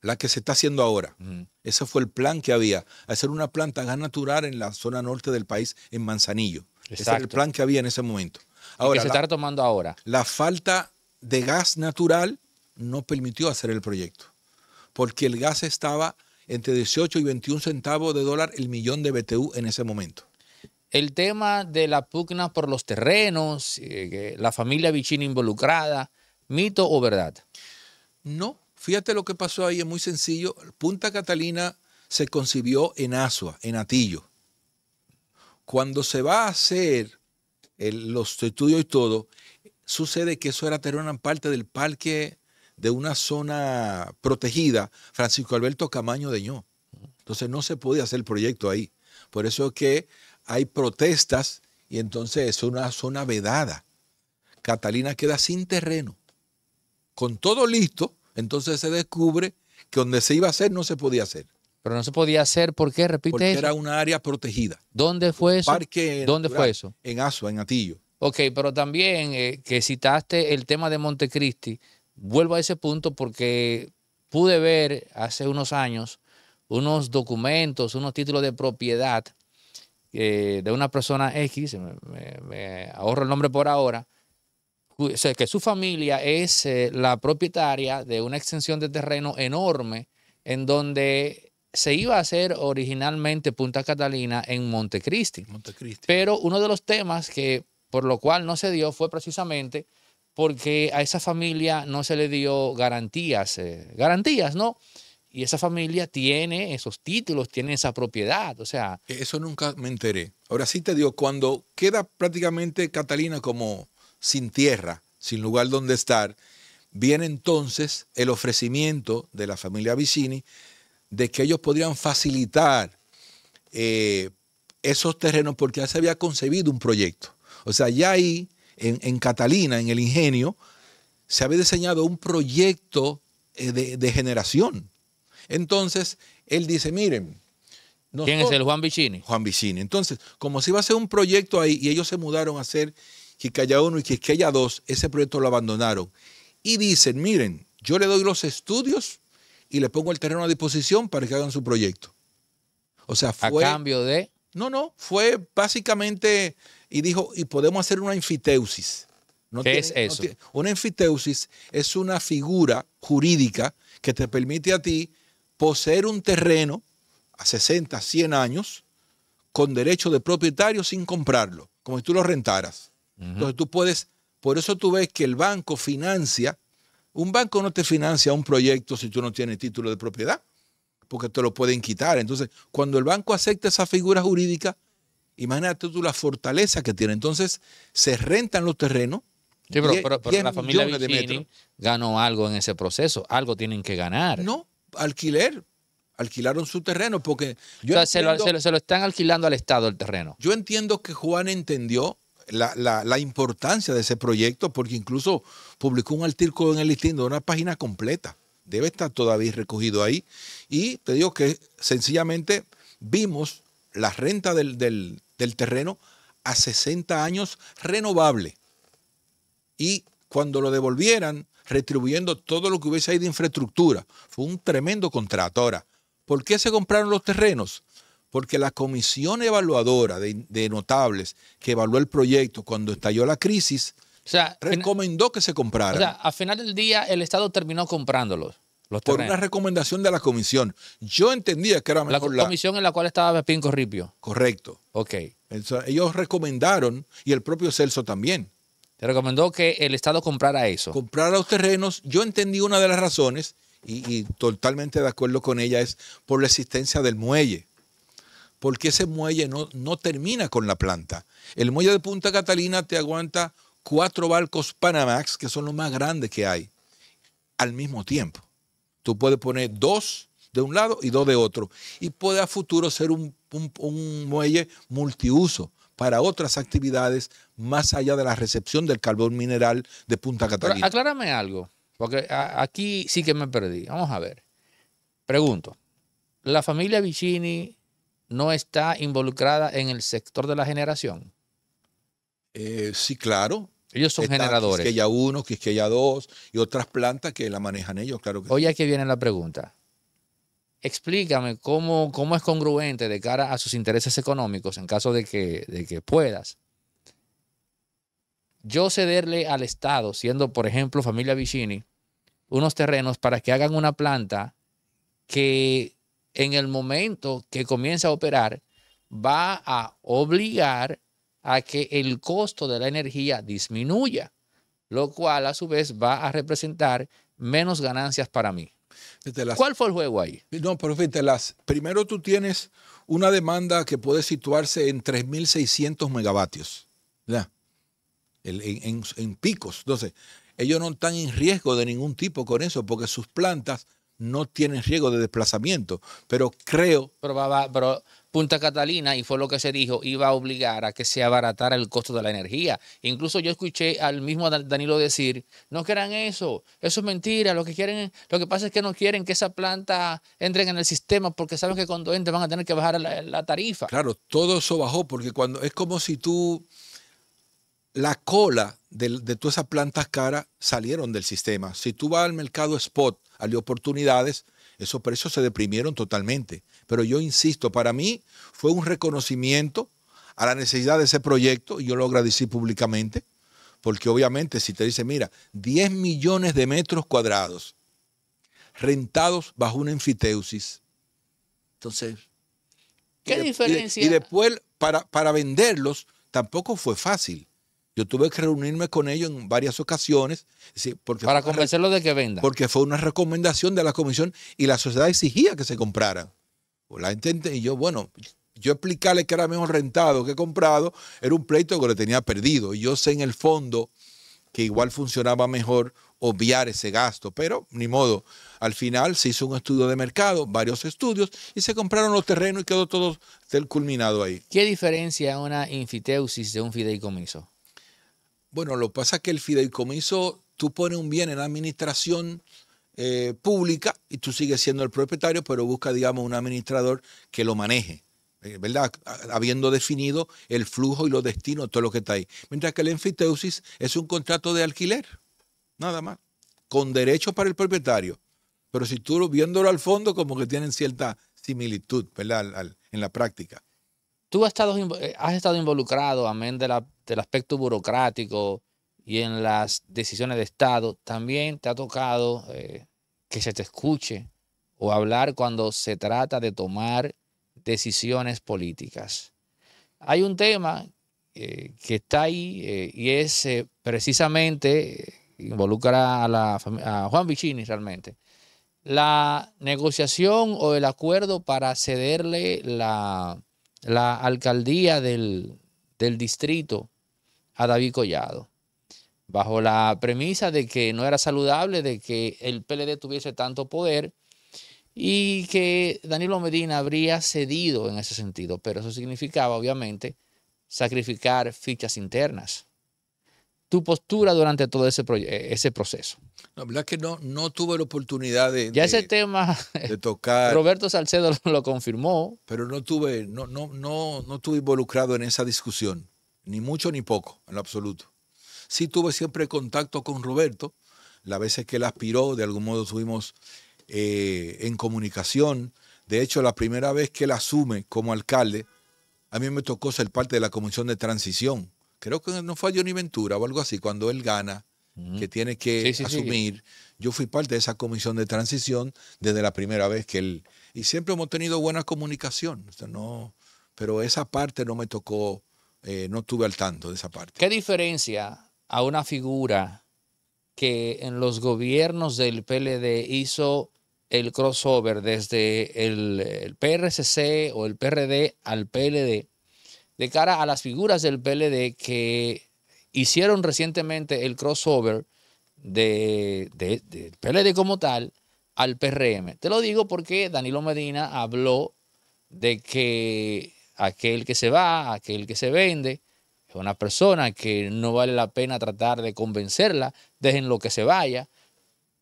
La que se está haciendo ahora. Ese fue el plan que había. Hacer una planta a gas natural en la zona norte del país, en Manzanillo. Ese el plan que había en ese momento. Ahora, que se está retomando ahora. La falta de gas natural no permitió hacer el proyecto, porque el gas estaba entre 18 y 21 centavos de dólar el millón de BTU en ese momento. El tema de la pugna por los terrenos, eh, la familia Vicini involucrada, mito o verdad? No, fíjate lo que pasó ahí, es muy sencillo. Punta Catalina se concibió en Asua, en Atillo cuando se va a hacer los estudios y todo, sucede que eso era terreno en parte del parque de una zona protegida, Francisco Alberto Camaño de Entonces no se podía hacer el proyecto ahí. Por eso es que hay protestas y entonces es una zona vedada. Catalina queda sin terreno. Con todo listo, entonces se descubre que donde se iba a hacer no se podía hacer. Pero no se podía hacer, porque Repite Porque era una área protegida. ¿Dónde fue eso? ¿Dónde fue eso? En Asua, en Atillo. Ok, pero también eh, que citaste el tema de Montecristi. Vuelvo a ese punto porque pude ver hace unos años unos documentos, unos títulos de propiedad eh, de una persona X, me, ahorro el nombre por ahora, que su familia es eh, la propietaria de una extensión de terreno enorme en donde se iba a hacer originalmente Punta Catalina en Montecristi. Pero uno de los temas que por lo cual no se dio fue precisamente porque a esa familia no se le dio garantías, eh, garantías, ¿no? Y esa familia tiene esos títulos, tiene esa propiedad, o sea... Eh, eso nunca me enteré. Ahora sí te digo, cuando queda prácticamente Catalina como sin tierra, sin lugar donde estar, viene entonces el ofrecimiento de la familia Vicini de que ellos podrían facilitar eh, esos terrenos porque ya se había concebido un proyecto. O sea, ya ahí, en, Catalina, en el ingenio, se había diseñado un proyecto eh, de, generación. Entonces, él dice, miren. ¿Quién es el Juan Vicini? Juan Vicini. Entonces, como se iba a hacer un proyecto ahí y ellos se mudaron a hacer Quisqueya 1 y Quisqueya 2, ese proyecto lo abandonaron. Y dicen, miren, yo le doy los estudios y le pongo el terreno a disposición para que hagan su proyecto. O sea, fue... A cambio de... No, no, fue básicamente, y dijo, y podemos hacer una enfiteusis. ¿Qué es eso? una enfiteusis es una figura jurídica que te permite a ti poseer un terreno a 60, 100 años con derecho de propietario sin comprarlo, como si tú lo rentaras. Entonces tú puedes, por eso tú ves que el banco financia un banco no te financia un proyecto si tú no tienes título de propiedad, porque te lo pueden quitar. Entonces, cuando el banco acepta esa figura jurídica, imagínate tú la fortaleza que tiene. Entonces, se rentan los terrenos. Sí, pero, la familia ganó algo en ese proceso. Algo tienen que ganar. No, alquiler. Alquilaron su terreno porque... se lo están alquilando al Estado el terreno. Yo entiendo que Juan entendió la, importancia de ese proyecto, porque incluso publicó un artículo en el listín de una página completa. Debe estar todavía recogido ahí. Y te digo que sencillamente vimos la renta del, del terreno a 60 años renovable. Y cuando lo devolvieran, retribuyendo todo lo que hubiese ahí de infraestructura. Fue un tremendo contrato. Ahora, ¿por qué se compraron los terrenos? porque la comisión evaluadora de, notables que evaluó el proyecto cuando estalló la crisis recomendó que se comprara. O sea, al final del día el Estado terminó comprándolos. Los por una recomendación de la comisión. Yo entendía que era mejor la comisión en la cual estaba Pinco Ripio. Correcto. Ok. ellos recomendaron y el propio Celso también. Te recomendó que el Estado comprara eso. Comprara los terrenos. Yo entendí una de las razones y totalmente de acuerdo con ella es por la existencia del muelle porque ese muelle no, termina con la planta. El muelle de Punta Catalina te aguanta cuatro barcos Panamax, que son los más grandes que hay, al mismo tiempo. Tú puedes poner dos de un lado y dos de otro. Y puede a futuro ser un, muelle multiuso para otras actividades más allá de la recepción del carbón mineral de Punta Catalina. aclárame algo, porque aquí sí que me perdí. Vamos a ver. Pregunto. La familia Vicini no está involucrada en el sector de la generación? Eh, sí, claro. Ellos son que generadores. Quisqueya que Quisqueya dos, y otras plantas que la manejan ellos, claro que Oye, aquí viene la pregunta. Explícame cómo, es congruente de cara a sus intereses económicos en caso de que, de que puedas. Yo cederle al Estado, siendo por ejemplo familia Vicini, unos terrenos para que hagan una planta que en el momento que comienza a operar, va a obligar a que el costo de la energía disminuya, lo cual a su vez va a representar menos ganancias para mí. ¿Cuál fue el juego ahí? No, pero fíjate, las, primero tú tienes una demanda que puede situarse en 3.600 megavatios, ¿verdad? en, en picos. Entonces, ellos no están en riesgo de ningún tipo con eso, porque sus plantas no tienen riesgo de desplazamiento. Pero creo... Pero, Punta Catalina, y fue lo que se dijo, iba a obligar a que se abaratara el costo de la energía. Incluso yo escuché al mismo Danilo decir, no quieran eso, eso es mentira, lo que quieren, lo que pasa es que no quieren que esa planta entre en el sistema porque saben que cuando entre van a tener que bajar la, la tarifa. Claro, todo eso bajó porque cuando es como si tú la cola de, todas esas plantas caras salieron del sistema. Si tú vas al mercado spot, a las oportunidades, esos precios se deprimieron totalmente. Pero yo insisto, para mí fue un reconocimiento a la necesidad de ese proyecto y yo lo agradecí públicamente, porque obviamente si te dice, mira, 10 millones de metros cuadrados rentados bajo una enfiteusis, entonces... ¿Qué diferencia? Y, después para, para venderlos tampoco fue fácil yo tuve que reunirme con ellos en varias ocasiones. Para convencerlos de que vendan. Porque fue una recomendación de la comisión y la sociedad exigía que se compraran. y yo, bueno, yo explicarle que era mejor rentado que comprado, era un pleito que le tenía perdido. Y yo sé en el fondo que igual funcionaba mejor obviar ese gasto, pero ni modo. Al final se hizo un estudio de mercado, varios estudios, y se compraron los terrenos y quedó todo culminado ahí. ¿Qué diferencia una infiteusis de un fideicomiso? Bueno, lo que pasa es que el fideicomiso, tú pones un bien en administración eh, pública y tú sigues siendo el propietario, pero busca, digamos, un administrador que lo maneje. Eh, ¿verdad? Habiendo definido el flujo y los destinos, todo lo que está ahí. Mientras que el enfiteusis es un contrato de alquiler, nada más, con derecho para el propietario. Pero si tú viéndolo al fondo, como que tienen cierta similitud, ¿verdad? en la práctica. Tú has estado, eh, has estado involucrado, amén de la el aspecto burocrático y en las decisiones de Estado, también te ha tocado eh, que se te escuche o hablar cuando se trata de tomar decisiones políticas. Hay un tema eh, que está ahí eh, y es precisamente, involucra a, la, Juan Vicini realmente, la negociación o el acuerdo para cederle la, alcaldía del distrito a David Collado, bajo la premisa de que no era saludable, de que el PLD tuviese tanto poder y que Danilo Medina habría cedido en ese sentido, pero eso significaba obviamente sacrificar fichas internas. Tu postura durante todo ese, ese proceso. La verdad es que no, no tuve la oportunidad de. Ya ese tema. De tocar. Roberto Salcedo lo, confirmó. Pero no tuve, no, no, no, no estuve involucrado en esa discusión ni mucho ni poco, en lo absoluto. Sí tuve siempre contacto con Roberto, las veces que él aspiró, de algún modo estuvimos eh, en comunicación. De hecho, la primera vez que él asume como alcalde, a mí me tocó ser parte de la comisión de transición. Creo que no fue ni Ventura o algo así, cuando él gana, que tiene que asumir. Yo fui parte de esa comisión de transición desde la primera vez que él. Y siempre hemos tenido buena comunicación. no, pero esa parte no me tocó eh, no estuve al tanto de esa parte. ¿Qué diferencia a una figura que en los gobiernos del PLD hizo el crossover desde el, PRCC o el PRD al PLD de cara a las figuras del PLD que hicieron recientemente el crossover del PLD como tal al PRM. Te lo digo porque Danilo Medina habló de que aquel que se va, aquel que se vende, es una persona que no vale la pena tratar de convencerla, lo que se vaya.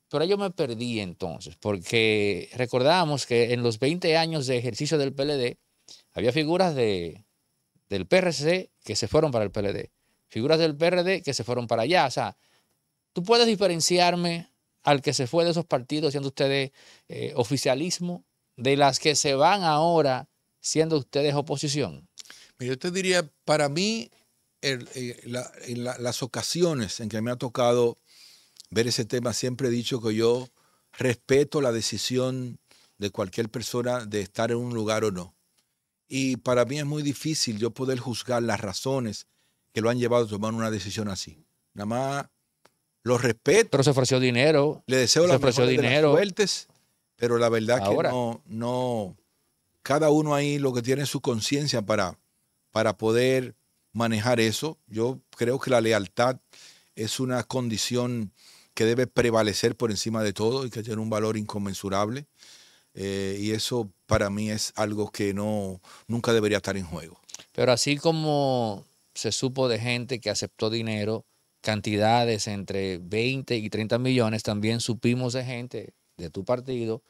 Pero yo me perdí entonces, porque recordamos que en los 20 años de ejercicio del PLD había figuras de, del PRC que se fueron para el PLD, figuras del PRD que se fueron para allá. O sea, tú puedes diferenciarme al que se fue de esos partidos, siendo ustedes eh, oficialismo, de las que se van ahora siendo ustedes oposición? Yo te diría, para mí, eh, en las ocasiones en que me ha tocado ver ese tema, siempre he dicho que yo respeto la decisión de cualquier persona de estar en un lugar o no. Y para mí es muy difícil yo poder juzgar las razones que lo han llevado a tomar una decisión así. Nada más lo respeto. Pero se ofreció dinero. Le deseo la las, ofreció dinero. De las suertes, pero la verdad que no, cada uno ahí lo que tiene su conciencia para, para poder manejar eso. Yo creo que la lealtad es una condición que debe prevalecer por encima de todo y que tiene un valor inconmensurable. Eh, y eso para mí es algo que no, nunca debería estar en juego. Pero así como se supo de gente que aceptó dinero, cantidades entre 20 y 30 millones, también supimos de gente de tu partido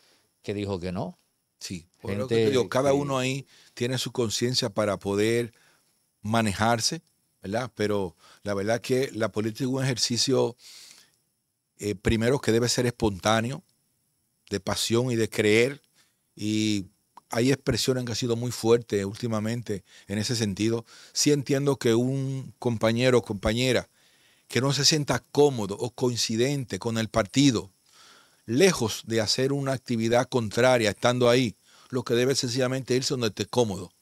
que dijo que no, Sí, cada uno ahí tiene su conciencia para poder manejarse, ¿verdad? Pero la verdad que la política es un ejercicio, eh, primero, que debe ser espontáneo, de pasión y de creer. Y hay expresiones que han sido muy fuertes últimamente en ese sentido. Sí entiendo que un compañero o compañera que no se sienta cómodo o coincidente con el partido, lejos de hacer una actividad contraria, estando ahí, lo que debe sencillamente irse donde esté cómodo,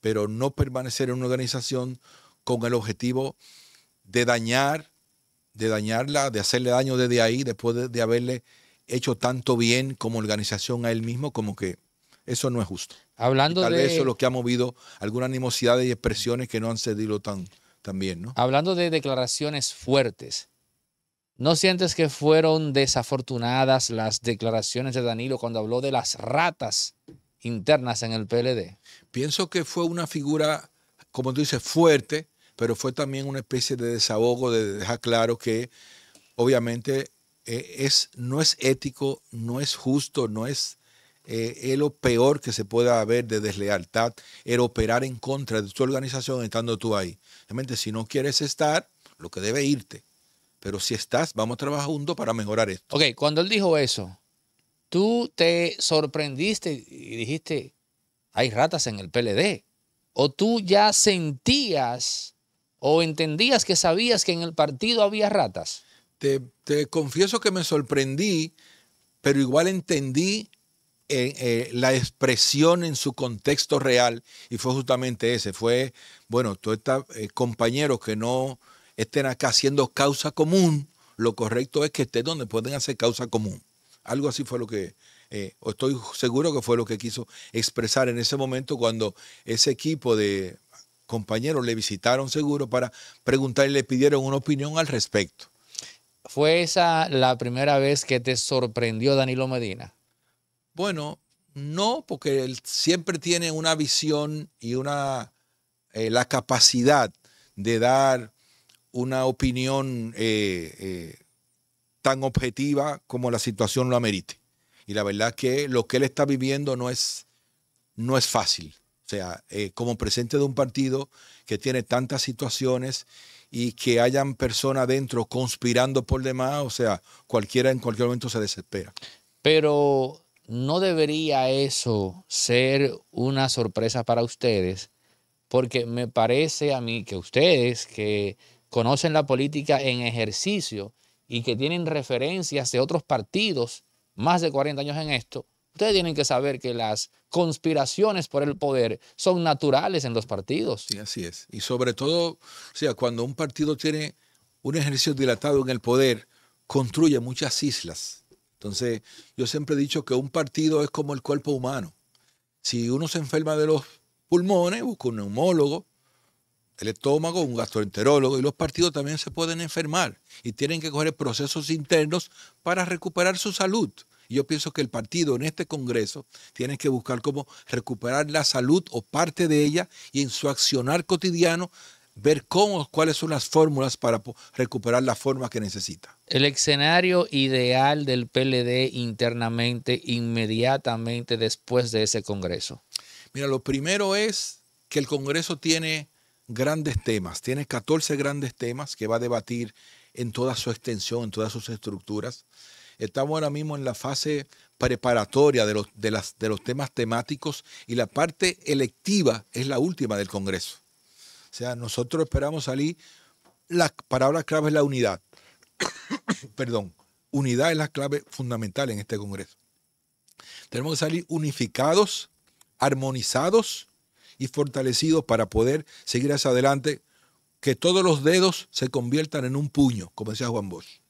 pero no permanecer en una organización con el objetivo de dañar, de dañarla, de hacerle daño desde ahí, después de, haberle hecho tanto bien como organización a él mismo, como que eso no es justo. Hablando tal de eso es lo que ha movido algunas animosidades y expresiones que no han cedido tan, también ¿no? Hablando de declaraciones fuertes, ¿No sientes que fueron desafortunadas las declaraciones de Danilo cuando habló de las ratas internas en el PLD? Pienso que fue una figura, como tú dices, fuerte, pero fue también una especie de desahogo, de dejar claro que obviamente eh, es, no es ético, no es justo, no es, eh, lo peor que se pueda haber de deslealtad, el operar en contra de tu organización estando tú ahí. Realmente, si no quieres estar, lo que debe irte pero si estás, vamos a trabajar juntos para mejorar esto. Ok, cuando él dijo eso, tú te sorprendiste y dijiste, hay ratas en el PLD. O tú ya sentías o entendías que sabías que en el partido había ratas. Te, confieso que me sorprendí, pero igual entendí eh, eh, la expresión en su contexto real y fue justamente ese. Fue, bueno, todos estos eh, compañero que no estén acá haciendo causa común, lo correcto es que estén donde pueden hacer causa común. Algo así fue lo que, eh, estoy seguro que fue lo que quiso expresar en ese momento cuando ese equipo de compañeros le visitaron seguro para preguntar y le pidieron una opinión al respecto. ¿Fue esa la primera vez que te sorprendió Danilo Medina? Bueno, no, porque él siempre tiene una visión y una eh, la capacidad de dar una opinión eh, eh, tan objetiva como la situación lo amerite. Y la verdad que lo que él está viviendo no es, no es fácil. O sea, eh, como presidente de un partido que tiene tantas situaciones y que hayan personas dentro conspirando por demás, o sea, cualquiera en cualquier momento se desespera. Pero no debería eso ser una sorpresa para ustedes, porque me parece a mí que ustedes que conocen la política en ejercicio y que tienen referencias de otros partidos, más de 40 años en esto, ustedes tienen que saber que las conspiraciones por el poder son naturales en los partidos. Sí, así es. Y sobre todo, o sea, cuando un partido tiene un ejercicio dilatado en el poder, construye muchas islas. Entonces, yo siempre he dicho que un partido es como el cuerpo humano. Si uno se enferma de los pulmones, busca un neumólogo, el estómago, un gastroenterólogo, y los partidos también se pueden enfermar y tienen que coger procesos internos para recuperar su salud. yo pienso que el partido en este Congreso tiene que buscar cómo recuperar la salud o parte de ella y en su accionar cotidiano ver cómo, cuáles son las fórmulas para recuperar la forma que necesita. El escenario ideal del PLD internamente, inmediatamente después de ese Congreso. Mira, lo primero es que el Congreso tiene grandes temas, tiene 14 grandes temas que va a debatir en toda su extensión, en todas sus estructuras. Estamos ahora mismo en la fase preparatoria de los, las, de los temas temáticos y la parte electiva es la última del Congreso. O sea, nosotros esperamos salir, la palabra clave es la unidad. *coughs* Perdón, unidad es la clave fundamental en este Congreso. Tenemos que salir unificados, armonizados y fortalecidos para poder seguir hacia adelante, que todos los dedos se conviertan en un puño, como decía Juan Bosch.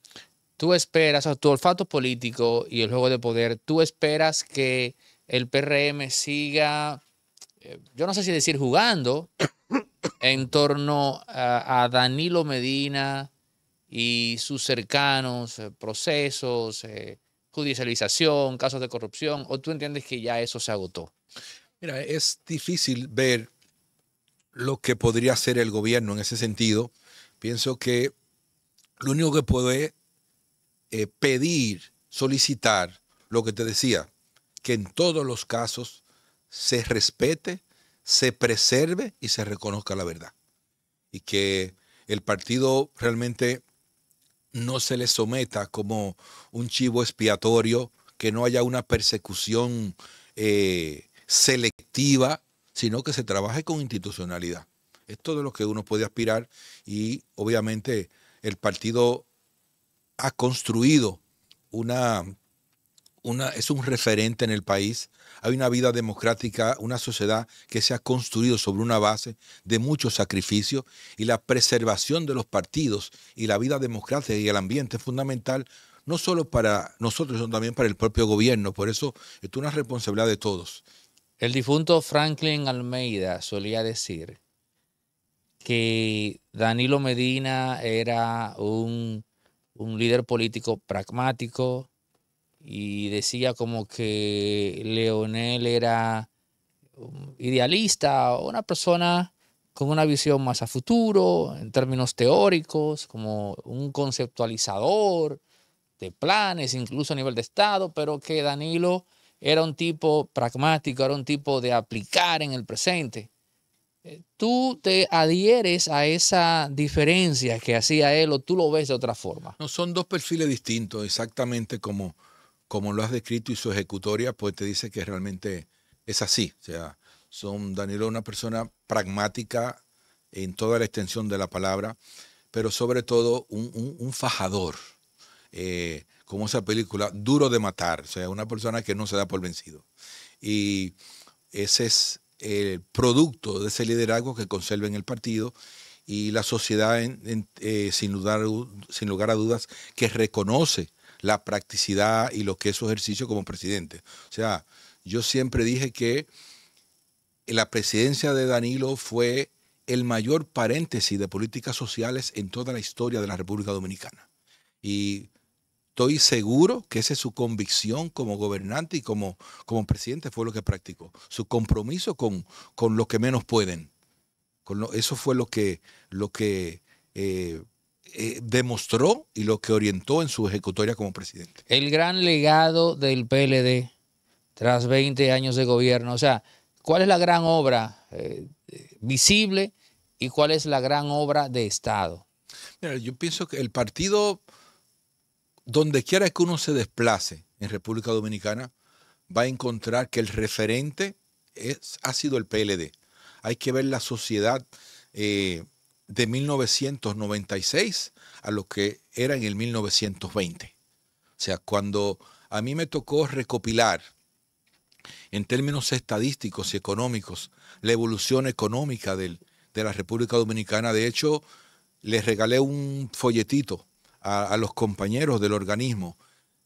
Tú esperas, a tu olfato político y el juego de poder, tú esperas que el PRM siga, eh, yo no sé si decir jugando, *coughs* en torno a, Danilo Medina y sus cercanos, eh, procesos, eh, judicialización, casos de corrupción, o tú entiendes que ya eso se agotó? Mira, es difícil ver lo que podría hacer el gobierno en ese sentido. Pienso que lo único que puede eh, pedir, solicitar, lo que te decía, que en todos los casos se respete, se preserve y se reconozca la verdad. Y que el partido realmente no se le someta como un chivo expiatorio, que no haya una persecución eh, selectiva, sino que se trabaje con institucionalidad. Es todo lo que uno puede aspirar y obviamente el partido ha construido una, una, es un referente en el país. Hay una vida democrática, una sociedad que se ha construido sobre una base de muchos sacrificios y la preservación de los partidos y la vida democrática y el ambiente es fundamental no solo para nosotros, sino también para el propio gobierno. Por eso, es una responsabilidad de todos. El difunto Franklin Almeida solía decir que Danilo Medina era un, líder político pragmático y decía como que Leonel era idealista, una persona con una visión más a futuro, en términos teóricos, como un conceptualizador de planes, incluso a nivel de Estado, pero que Danilo era un tipo pragmático, era un tipo de aplicar en el presente. Eh, tú te adhieres a esa diferencia que hacía él o tú lo ves de otra forma. No, son dos perfiles distintos, exactamente como, como lo has descrito y su ejecutoria, pues te dice que realmente es así. O sea, son Danilo una persona pragmática en toda la extensión de la palabra, pero sobre todo un, fajador. Eh, como esa película, duro de matar, o sea, una persona que no se da por vencido. Y ese es el producto de ese liderazgo que conserva en el partido y la sociedad, eh, sin, lugar, sin lugar a dudas, que reconoce la practicidad y lo que es su ejercicio como presidente. O sea, yo siempre dije que la presidencia de Danilo fue el mayor paréntesis de políticas sociales en toda la historia de la República Dominicana. Y Estoy seguro que esa es su convicción como gobernante y como, como presidente fue lo que practicó. Su compromiso con, con los que menos pueden. Con eso fue lo que, lo que eh, eh, demostró y lo que orientó en su ejecutoria como presidente. El gran legado del PLD tras 20 años de gobierno. O sea, ¿cuál es la gran obra eh, visible y cuál es la gran obra de Estado? yo pienso que el partido donde quiera que uno se desplace en República Dominicana, va a encontrar que el referente ha sido el PLD. Hay que ver la sociedad eh, de 1996 a lo que era en el 1920. O sea, cuando a mí me tocó recopilar en términos estadísticos y económicos la evolución económica de la República Dominicana, de hecho, les regalé un folletito a, los compañeros del organismo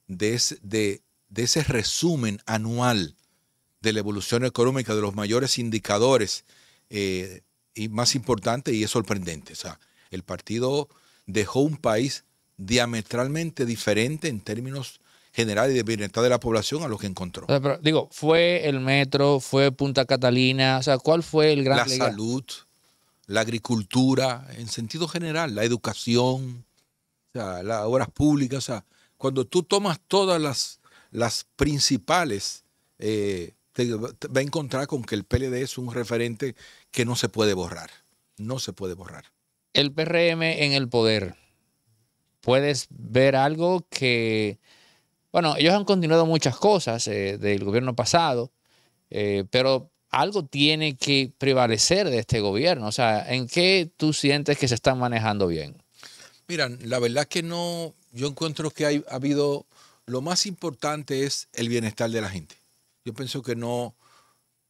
de ese, de, ese resumen anual de la evolución económica, de los mayores indicadores eh, y más importante y es sorprendente. O sea, el partido dejó un país diametralmente diferente en términos generales de bienestar de la población a lo que encontró. digo, fue el metro, fue Punta Catalina, o sea, ¿cuál fue el gran... La salud, la agricultura, en sentido general, la educación, las obras públicas, cuando tú tomas todas las, principales, eh, te, va a encontrar con que el PLD es un referente que no se puede borrar. No se puede borrar. El PRM en el poder. ¿Puedes ver algo que... Bueno, ellos han continuado muchas cosas eh, del gobierno pasado, eh, pero algo tiene que prevalecer de este gobierno. O sea, ¿en qué tú sientes que se están manejando bien? Mira, la verdad que no, yo encuentro que hay, ha habido, lo más importante es el bienestar de la gente. Yo pienso que no,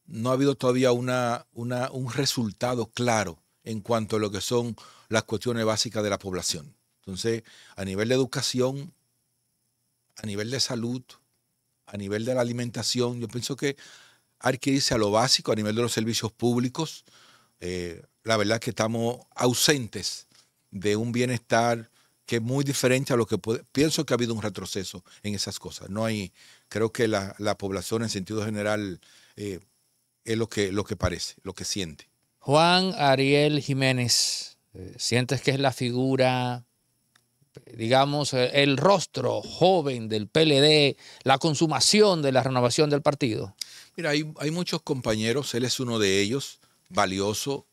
no ha habido todavía un resultado claro en cuanto a lo que son las cuestiones básicas de la población. Entonces, a nivel de educación, a nivel de salud, a nivel de la alimentación, yo pienso que hay que irse a lo básico, a nivel de los servicios públicos. Eh, la verdad que estamos ausentes de un bienestar que es muy diferente a lo que puede. Pienso que ha habido un retroceso en esas cosas. No hay, creo que la, población en sentido general eh, es lo que, lo que parece, lo que siente. Juan Ariel Jiménez, eh, ¿sientes que es la figura, digamos, el rostro joven del PLD, la consumación de la renovación del partido? Mira, hay, hay muchos compañeros, él es uno de ellos, valioso,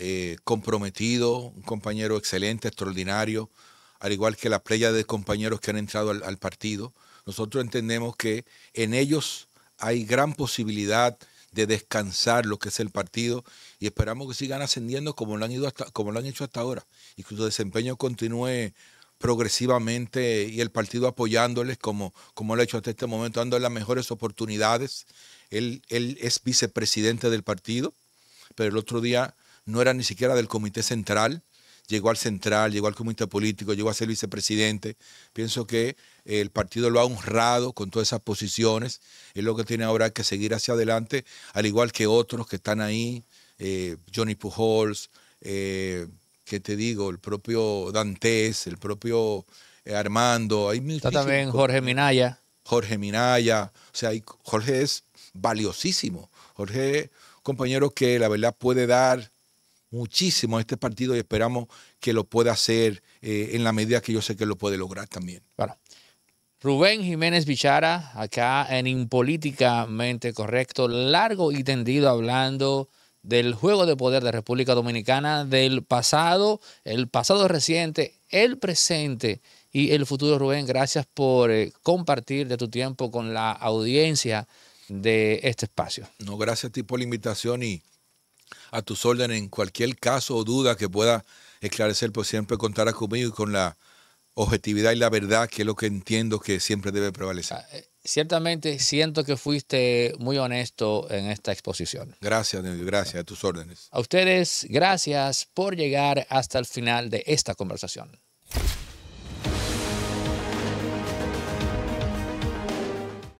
eh, comprometido, un compañero excelente, extraordinario, al igual que la playa de compañeros que han entrado al, partido. Nosotros entendemos que en ellos hay gran posibilidad de descansar lo que es el partido y esperamos que sigan ascendiendo como lo han, ido hasta, como lo han hecho hasta ahora y que su desempeño continúe progresivamente y el partido apoyándoles como, como lo ha hecho hasta este momento, dando las mejores oportunidades. Él, él es vicepresidente del partido, pero el otro día no era ni siquiera del comité central, llegó al central, llegó al comité político, llegó a ser vicepresidente. Pienso que eh, el partido lo ha honrado con todas esas posiciones. Es lo que tiene ahora que seguir hacia adelante, al igual que otros que están ahí, eh, Johnny Pujols, eh, que te digo, el propio Dantes, el propio Armando. Está también Jorge Minaya. Jorge Minaya. O sea, Jorge es valiosísimo. Jorge, compañero que la verdad puede dar muchísimo este partido y esperamos que lo pueda hacer eh, en la medida que yo sé que lo puede lograr también. Rubén Jiménez Bichara, acá en Impolíticamente Correcto, largo y tendido hablando del juego de poder de República Dominicana, del pasado, el pasado reciente, el presente y el futuro. Rubén, gracias por eh, compartir de tu tiempo con la audiencia de este espacio. No, gracias a ti por la invitación y a tus órdenes en cualquier caso o duda que pueda esclarecer, pues siempre contará conmigo y con la objetividad y la verdad, que es lo que entiendo que siempre debe prevalecer. Ah, eh, ciertamente siento que fuiste muy honesto en esta exposición. Gracias, gracias, a tus órdenes. A ustedes, gracias por llegar hasta el final de esta conversación.